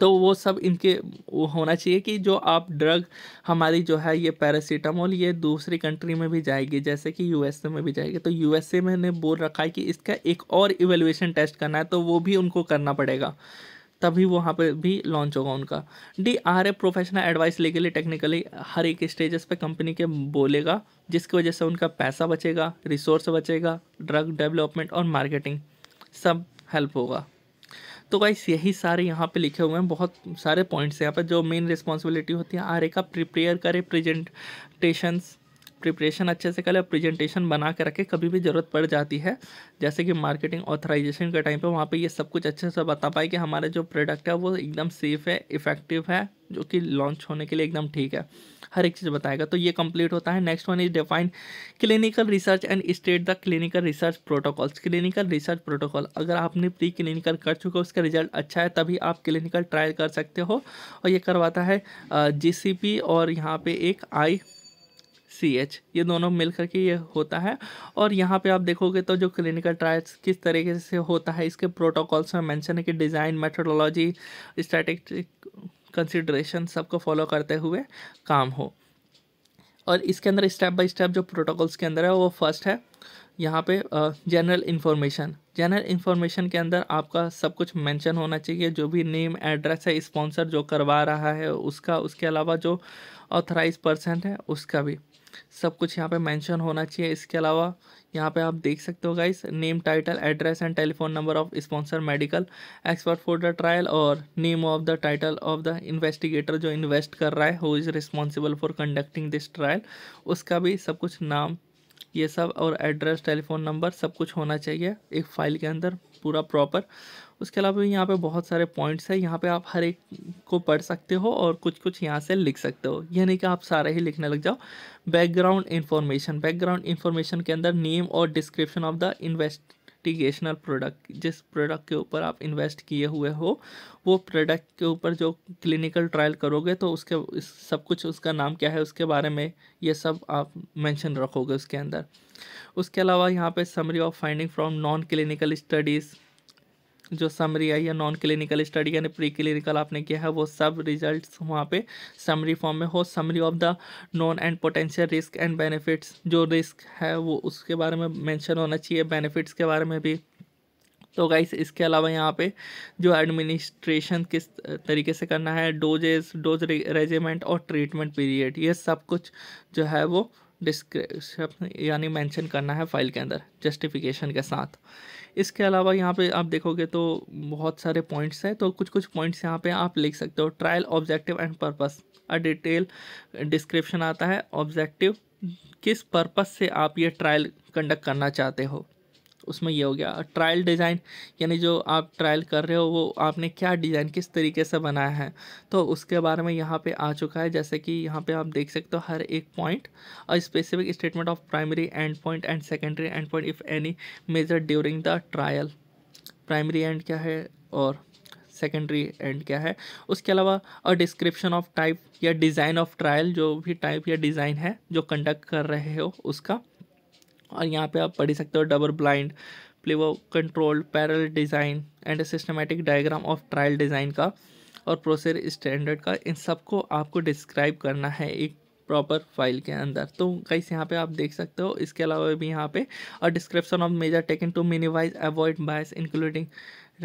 तो वो सब इनके वो होना चाहिए कि जो आप ड्रग हमारी जो है ये पैरासीटामोल ये दूसरी कंट्री में भी जाएगी जैसे कि यूएसए में भी जाएगी तो यूएसए में ने बोल रखा है कि इसका एक और इवेल्यूशन टेस्ट करना है तो वो भी उनको करना पड़ेगा तभी वहाँ पर भी लॉन्च होगा उनका D R A professional advise legally technically हर एक स्टेजेस पे कंपनी के बोलेगा जिसकी वजह से उनका पैसा बचेगा रिसोर्स बचेगा ड्रग डेवलपमेंट और मार्केटिंग सब हेल्प होगा तो गाइस यही सारे यहाँ पे लिखे हुए हैं बहुत सारे पॉइंट्स यहाँ पर जो मेन रिस्पॉन्सिबिलिटी होती है आर ए का प्रिपेयर करें प्रेजेंटेशंस प्रिपरेशन अच्छे से कर ले प्रेजेंटेशन बना के रखें कभी भी ज़रूरत पड़ जाती है जैसे कि मार्केटिंग ऑथराइजेशन के टाइम पे वहाँ पे ये सब कुछ अच्छे से बता पाए कि हमारा जो प्रोडक्ट है वो एकदम सेफ़ है इफ़ेक्टिव है जो कि लॉन्च होने के लिए एकदम ठीक है हर एक चीज़ बताएगा तो ये कंप्लीट होता है next one is define clinical research and state the clinical research protocols clinical research protocol अगर आपने प्री क्लिनिकल कर चुके हो उसका रिजल्ट अच्छा है तभी आप क्लिनिकल ट्रायल कर सकते हो और ये करवाता है जी और यहाँ पर एक आई सी एच ये दोनों मिल करके ये होता है और यहाँ पे आप देखोगे तो जो क्लिनिकल ट्रायल्स किस तरीके से होता है इसके प्रोटोकॉल्स में मेंशन है कि डिज़ाइन मेथोडोलॉजी स्टैटिक कंसिड्रेशन सबको फॉलो करते हुए काम हो और इसके अंदर स्टेप बाय स्टेप जो प्रोटोकॉल्स के अंदर है वो फर्स्ट है यहाँ पे जनरल इन्फॉर्मेशन जनरल इन्फॉर्मेशन के अंदर आपका सब कुछ मेंशन होना चाहिए जो भी नेम एड्रेस है स्पॉन्सर जो करवा रहा है उसका उसके अलावा जो ऑथराइज पर्सन है उसका भी सब कुछ यहाँ पे मेंशन होना चाहिए इसके अलावा यहाँ पे आप देख सकते हो guys name title address and telephone number of sponsor medical expert for the trial और name of the title of the investigator जो इन्वेस्ट कर रहा है who is responsible for conducting this trial उसका भी सब कुछ नाम ये सब और एड्रेस टेलीफोन नंबर सब कुछ होना चाहिए एक फ़ाइल के अंदर पूरा प्रॉपर उसके अलावा यहाँ पे बहुत सारे पॉइंट्स हैं यहाँ पे आप हर एक को पढ़ सकते हो और कुछ कुछ यहाँ से लिख सकते हो यानी कि आप सारे ही लिखने लग जाओ बैकग्राउंड इन्फॉर्मेशन बैकग्राउंड इन्फॉर्मेशन के अंदर नेम और description of the invest investigational product जिस प्रोडक्ट के ऊपर आप इन्वेस्ट किए हुए हो वो प्रोडक्ट के ऊपर जो क्लिनिकल ट्रायल करोगे तो उसके सब कुछ उसका नाम क्या है उसके बारे में ये सब आप मेंशन रखोगे उसके अंदर उसके अलावा यहाँ पे summary of finding from non clinical studies जो समरी आई है नॉन क्लिनिकल स्टडी यानी प्री क्लिनिकल आपने किया है वो सब रिजल्ट्स वहाँ पे समरी फॉर्म में हो summary of the non and potential risk and benefits जो रिस्क है वो उसके बारे में मेंशन होना चाहिए बेनिफिट्स के बारे में भी तो गाइस इसके अलावा यहाँ पे जो एडमिनिस्ट्रेशन किस तरीके से करना है डोजेस डोज रेजिमेंट और ट्रीटमेंट पीरियड ये सब कुछ जो है वो डिस्क्रिप्शन यानी मेंशन करना है फाइल के अंदर जस्टिफिकेशन के साथ इसके अलावा यहाँ पे आप देखोगे तो बहुत सारे पॉइंट्स हैं तो कुछ कुछ पॉइंट्स यहाँ पे आप लिख सकते हो trial objective and purpose a detail description आता है ऑब्जेक्टिव किस पर्पस से आप ये ट्रायल कंडक्ट करना चाहते हो उसमें ये हो गया ट्रायल डिज़ाइन यानी जो आप ट्रायल कर रहे हो वो आपने क्या डिज़ाइन किस तरीके से बनाया है तो उसके बारे में यहाँ पे आ चुका है जैसे कि यहाँ पे आप देख सकते हो हर एक पॉइंट और specific statement of primary end point and secondary end point if any measure during the trial primary end क्या है और सेकेंडरी एंड क्या है उसके अलावा अ डिस्क्रिप्शन ऑफ टाइप या डिज़ाइन ऑफ ट्रायल जो भी टाइप या डिज़ाइन है जो कंडक्ट कर रहे हो उसका और यहाँ पे आप पढ़ सकते हो double blind placebo control parallel design and systematic diagram of trial design का और प्रोसेस स्टैंडर्ड का इन सबको आपको डिस्क्राइब करना है एक प्रॉपर फाइल के अंदर तो गाइस यहाँ पे आप देख सकते हो इसके अलावा भी यहाँ पे और description of measure taken to minimise avoid bias including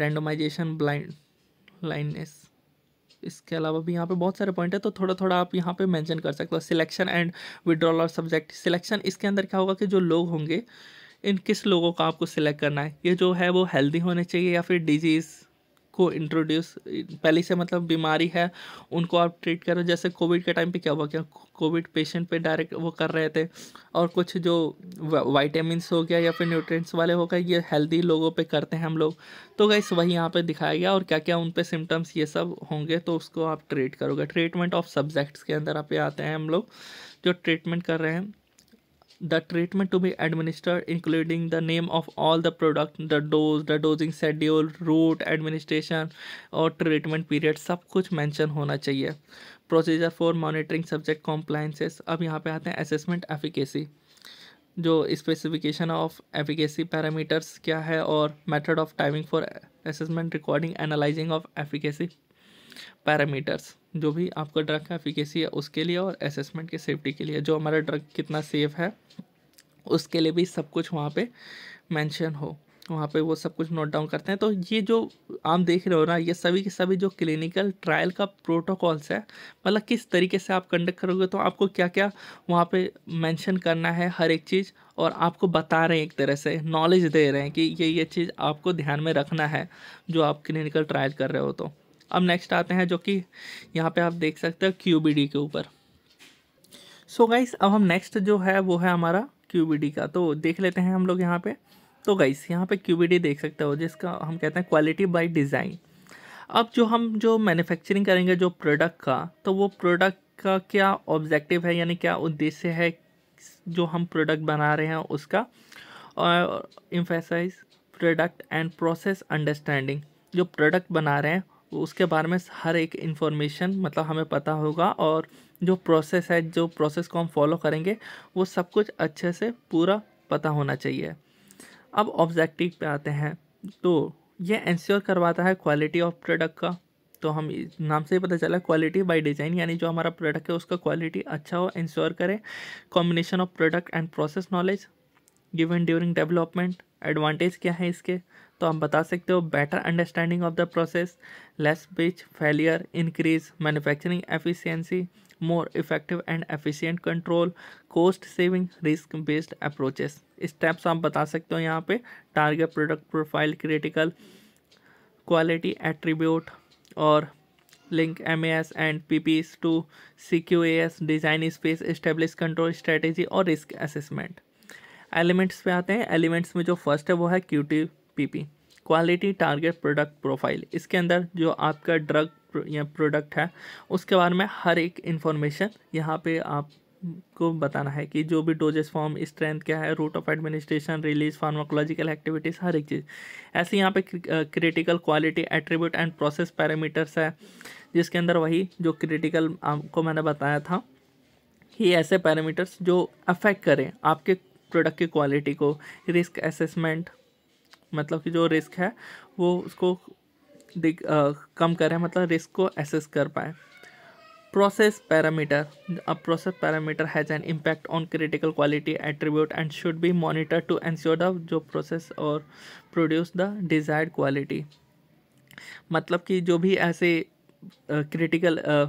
randomisation blind blindness इसके अलावा भी यहाँ पे बहुत सारे पॉइंट है तो थोड़ा थोड़ा आप यहाँ पे मेंशन कर सकते हो सिलेक्शन एंड विड्रॉल और सब्जेक्ट सिलेक्शन इसके अंदर क्या होगा कि जो लोग होंगे इन किस लोगों का आपको सिलेक्ट करना है ये जो है वो हेल्दी होने चाहिए या फिर डिजीज़ को इंट्रोड्यूस पहले से मतलब बीमारी है उनको आप ट्रीट कर रहे हो जैसे कोविड के टाइम पे क्या हुआ क्या कोविड पेशेंट पे डायरेक्ट वो कर रहे थे और कुछ जो वाइटामस हो गया या फिर न्यूट्रिएंट्स वाले हो गए ये हेल्दी लोगों पे करते हैं हम लोग तो गैस वही यहाँ पे दिखाया गया और क्या क्या उन पर सिम्टम्स ये सब होंगे तो उसको आप ट्रीट करोगे ट्रीटमेंट ऑफ सब्जेक्ट्स के अंदर आप आते हैं हम लोग जो ट्रीटमेंट कर रहे हैं the treatment to be administered including the name of all the product the dose the dosing schedule route administration or treatment period sab kuch mention hona chahiye procedure for monitoring subject compliances ab yahan pe aate hain assessment efficacy जो specification of efficacy parameters क्या है और method of timing for assessment recording analysing of efficacy parameters जो भी आपका drug का efficacy है उसके लिए और असेसमेंट के सेफ्टी के लिए जो हमारा ड्रग कितना सेफ है उसके लिए भी सब कुछ वहाँ पे मेंशन हो वहाँ पे वो सब कुछ नोट डाउन करते हैं तो ये जो आप देख रहे हो ना ये सभी के सभी जो क्लिनिकल ट्रायल का प्रोटोकॉल्स है मतलब किस तरीके से आप कंडक्ट करोगे तो आपको क्या क्या वहाँ पे मेंशन करना है हर एक चीज़ और आपको बता रहे हैं एक तरह से नॉलेज दे रहे हैं कि ये ये चीज़ आपको ध्यान में रखना है जो आप क्लिनिकल ट्रायल कर रहे हो तो अब नेक्स्ट आते हैं जो कि यहाँ पे आप देख सकते हो क्यू के ऊपर सो so गाइस अब हम नेक्स्ट जो है वो है हमारा क्यू का तो देख लेते हैं हम लोग यहाँ पे तो गाइस यहाँ पे क्यू देख सकते हो जिसका हम कहते हैं क्वालिटी बाई डिज़ाइन अब जो हम जो मैन्युफैक्चरिंग करेंगे जो प्रोडक्ट का तो वो प्रोडक्ट का क्या ऑब्जेक्टिव है यानी क्या उद्देश्य है जो हम प्रोडक्ट बना रहे हैं उसका और emphasise product and process understanding जो प्रोडक्ट बना रहे हैं उसके बारे में हर एक इन्फॉर्मेशन मतलब हमें पता होगा और जो प्रोसेस है जो प्रोसेस को हम फॉलो करेंगे वो सब कुछ अच्छे से पूरा पता होना चाहिए अब ऑब्जेक्टिव पे आते हैं तो ये इंश्योर करवाता है क्वालिटी ऑफ प्रोडक्ट का तो हम नाम से ही पता चला क्वालिटी बाय डिज़ाइन यानी जो हमारा प्रोडक्ट है उसका क्वालिटी अच्छा हो इंश्योर करें combination of product and process knowledge given during development advantage क्या है इसके तो आप बता सकते हो better understanding of the process less batch failure increase manufacturing efficiency more effective and efficient control cost saving risk based approaches steps आप बता सकते हो यहाँ पे target product profile critical quality attribute और link MAS P P to C design space establish control strategy और risk assessment elements पे आते हैं एलिमेंट्स में जो फर्स्ट है वो है Q T P P quality target product profile इसके अंदर जो आपका ड्रग या प्रोडक्ट है उसके बारे में हर एक इंफॉर्मेशन यहाँ पे आप को बताना है कि जो भी डोजेस फॉर्म स्ट्रेंथ क्या है route of administration release pharmacological activities हर एक चीज़ ऐसे यहाँ पे critical quality attribute and process parameters है जिसके अंदर वही जो क्रिटिकल आपको मैंने बताया था कि ऐसे पैरामीटर्स जो अफेक्ट करें आपके प्रोडक्ट की क्वालिटी को रिस्क असेसमेंट मतलब कि जो रिस्क है वो उसको दिख आ, कम करें मतलब रिस्क को एसेस कर पाए प्रोसेस पैरामीटर अब process parameter has an impact on critical quality attribute and should be monitor to ensure the जो प्रोसेस और प्रोड्यूस द डिज़ायर्ड क्वालिटी मतलब कि जो भी ऐसे क्रिटिकल uh,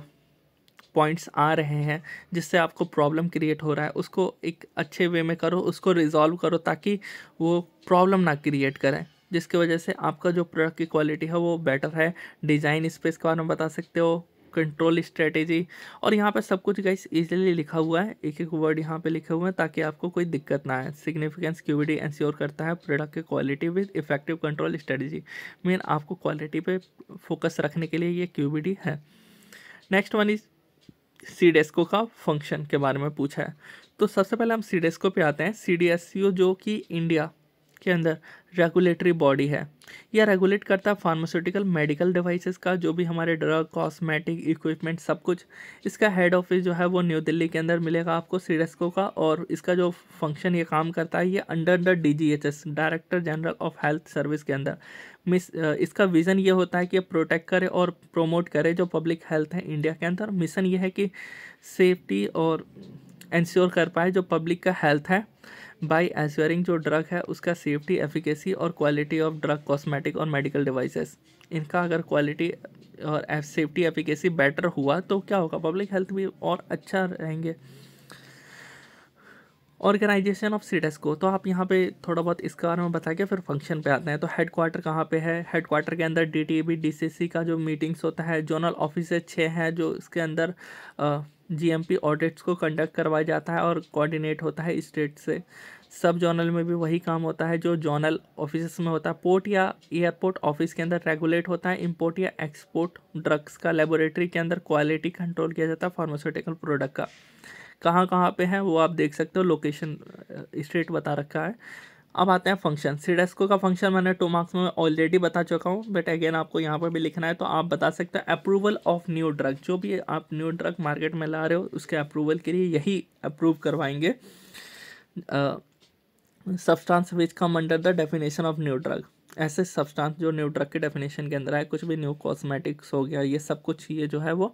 पॉइंट्स आ रहे हैं जिससे आपको प्रॉब्लम क्रिएट हो रहा है उसको एक अच्छे वे में करो उसको रिजॉल्व करो ताकि वो प्रॉब्लम ना क्रिएट करें जिसकी वजह से आपका जो प्रोडक्ट की क्वालिटी है वो बेटर है डिज़ाइन स्पेस के बारे में बता सकते हो कंट्रोल स्ट्रेटेजी और यहाँ पर सब कुछ गाइस इजीली लिखा हुआ है एक एक वर्ड यहाँ पे लिखे हुए हैं ताकि आपको कोई दिक्कत ना आए सिग्निफिकेंस क्यूबिटी एंश्योर करता है प्रोडक्ट की quality with effective control strategy main आपको क्वालिटी पे फोकस रखने के लिए ये क्यूबिटी है नेक्स्ट वन इज़ सीडेस्को का फंक्शन के बारे में पूछा है तो सबसे पहले हम सीडेस्को पे आते हैं सी जो कि इंडिया के अंदर रेगुलेटरी बॉडी है यह रेगुलेट करता है फार्मास्यूटिकल मेडिकल डिवाइसेस का जो भी हमारे ड्रग कॉस्मेटिक इक्विपमेंट सब कुछ इसका हेड ऑफिस जो है वो न्यू दिल्ली के अंदर मिलेगा आपको सीडेस्को का और इसका जो फंक्शन ये काम करता है ये under the D director general of health service के अंदर मिस इसका विज़न ये होता है कि प्रोटेक्ट करे और प्रोमोट करे जो पब्लिक हेल्थ है इंडिया के अंदर मिशन ये है कि सेफ्टी और इंश्योर कर पाए जो पब्लिक का हेल्थ है बाई एश्योरिंग जो ड्रग है उसका सेफ्टी एफिकेसी और क्वालिटी ऑफ ड्रग कॉस्मेटिक और मेडिकल डिवाइसेस इनका अगर क्वालिटी और सेफ्टी एफिकेसी बेटर हुआ तो क्या होगा पब्लिक हेल्थ भी और अच्छा रहेंगे ऑर्गेनाइजेशन ऑफ को तो आप यहाँ पे थोड़ा बहुत इसके बारे में बता के फिर फंक्शन पे आते हैं तो हेड क्वार्टर कहाँ पे है हेड क्वार्टर के अंदर D T B D C C का जो मीटिंग्स होता है जोनल ऑफिस छः हैं जो इसके अंदर आ, जीएमपी ऑडिट्स को कंडक्ट करवाया जाता है और कोऑर्डिनेट होता है स्टेट से सब जोनल में भी वही काम होता है जो जोनल ऑफिस में होता है पोर्ट या एयरपोर्ट ऑफिस के अंदर रेगुलेट होता है इंपोर्ट या एक्सपोर्ट ड्रग्स का लेबोरेटरी के अंदर क्वालिटी कंट्रोल किया जाता है फार्मास्यूटिकल प्रोडक्ट का कहाँ कहाँ पे है वो आप देख सकते हो लोकेशन स्टेट बता रखा है अब आते हैं फंक्शन सीडेस्को का फंक्शन मैंने टू मार्क्स में ऑलरेडी बता चुका हूँ बट अगेन आपको यहाँ पर भी लिखना है तो आप बता सकते हैं अप्रूवल ऑफ न्यू ड्रग जो भी आप न्यू ड्रग मार्केट में ला रहे हो उसके अप्रूवल के लिए यही अप्रूव करवाएंगे substance which come under the definition of new drug ऐसे सब्सटांस जो न्यू ड्रग के डेफिनेशन के अंदर है कुछ भी न्यू कॉस्मेटिक्स हो गया ये सब कुछ ये जो है वो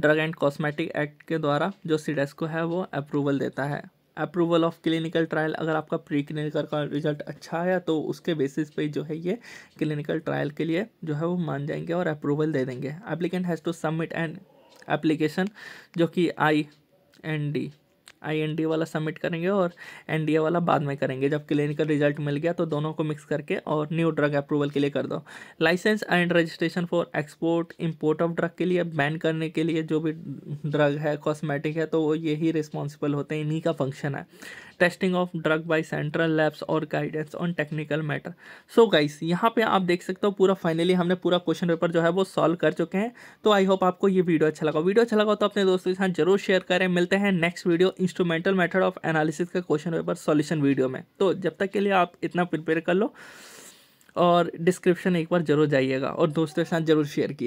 ड्रग एंड कॉस्मेटिक एक्ट के द्वारा जो सीडेस्को है वो अप्रूवल देता है अप्रूवल ऑफ क्लिनिकल ट्रायल अगर आपका प्री क्लिनिकल का रिजल्ट अच्छा आया तो उसके बेसिस पे जो है ये क्लिनिकल ट्रायल के लिए जो है वो मान जाएंगे और अप्रूवल दे देंगे applicant has to submit an application जो कि आई एन डी आई वाला सबमिट करेंगे और एन वाला बाद में करेंगे जब क्लिनिकल रिजल्ट मिल गया तो दोनों को मिक्स करके और न्यू ड्रग अप्रूवल के लिए कर दो licence and registration for export import of drug के लिए बैन करने के लिए जो भी ड्रग है कॉस्मेटिक है तो वो यही रिस्पॉन्सिबल होते हैं इन्हीं का फंक्शन है testing of drug by central labs और guidance on technical matter so guys यहाँ पे आप देख सकते हो पूरा फाइनली हमने पूरा क्वेश्चन पेपर जो है वो सॉल्व कर चुके हैं तो आई होप आपको ये वीडियो अच्छा लगा वीडियो अच्छा लगा तो अपने दोस्तों के साथ जरूर शेयर करें मिलते हैं next video instrumental method of analysis का क्वेश्चन पेपर सोल्यूशन वीडियो में तो जब तक के लिए आप इतना प्रिपेयर कर लो और डिस्क्रिप्शन एक बार जरूर जाइएगा और दोस्तों के साथ जरूर शेयर कीजिए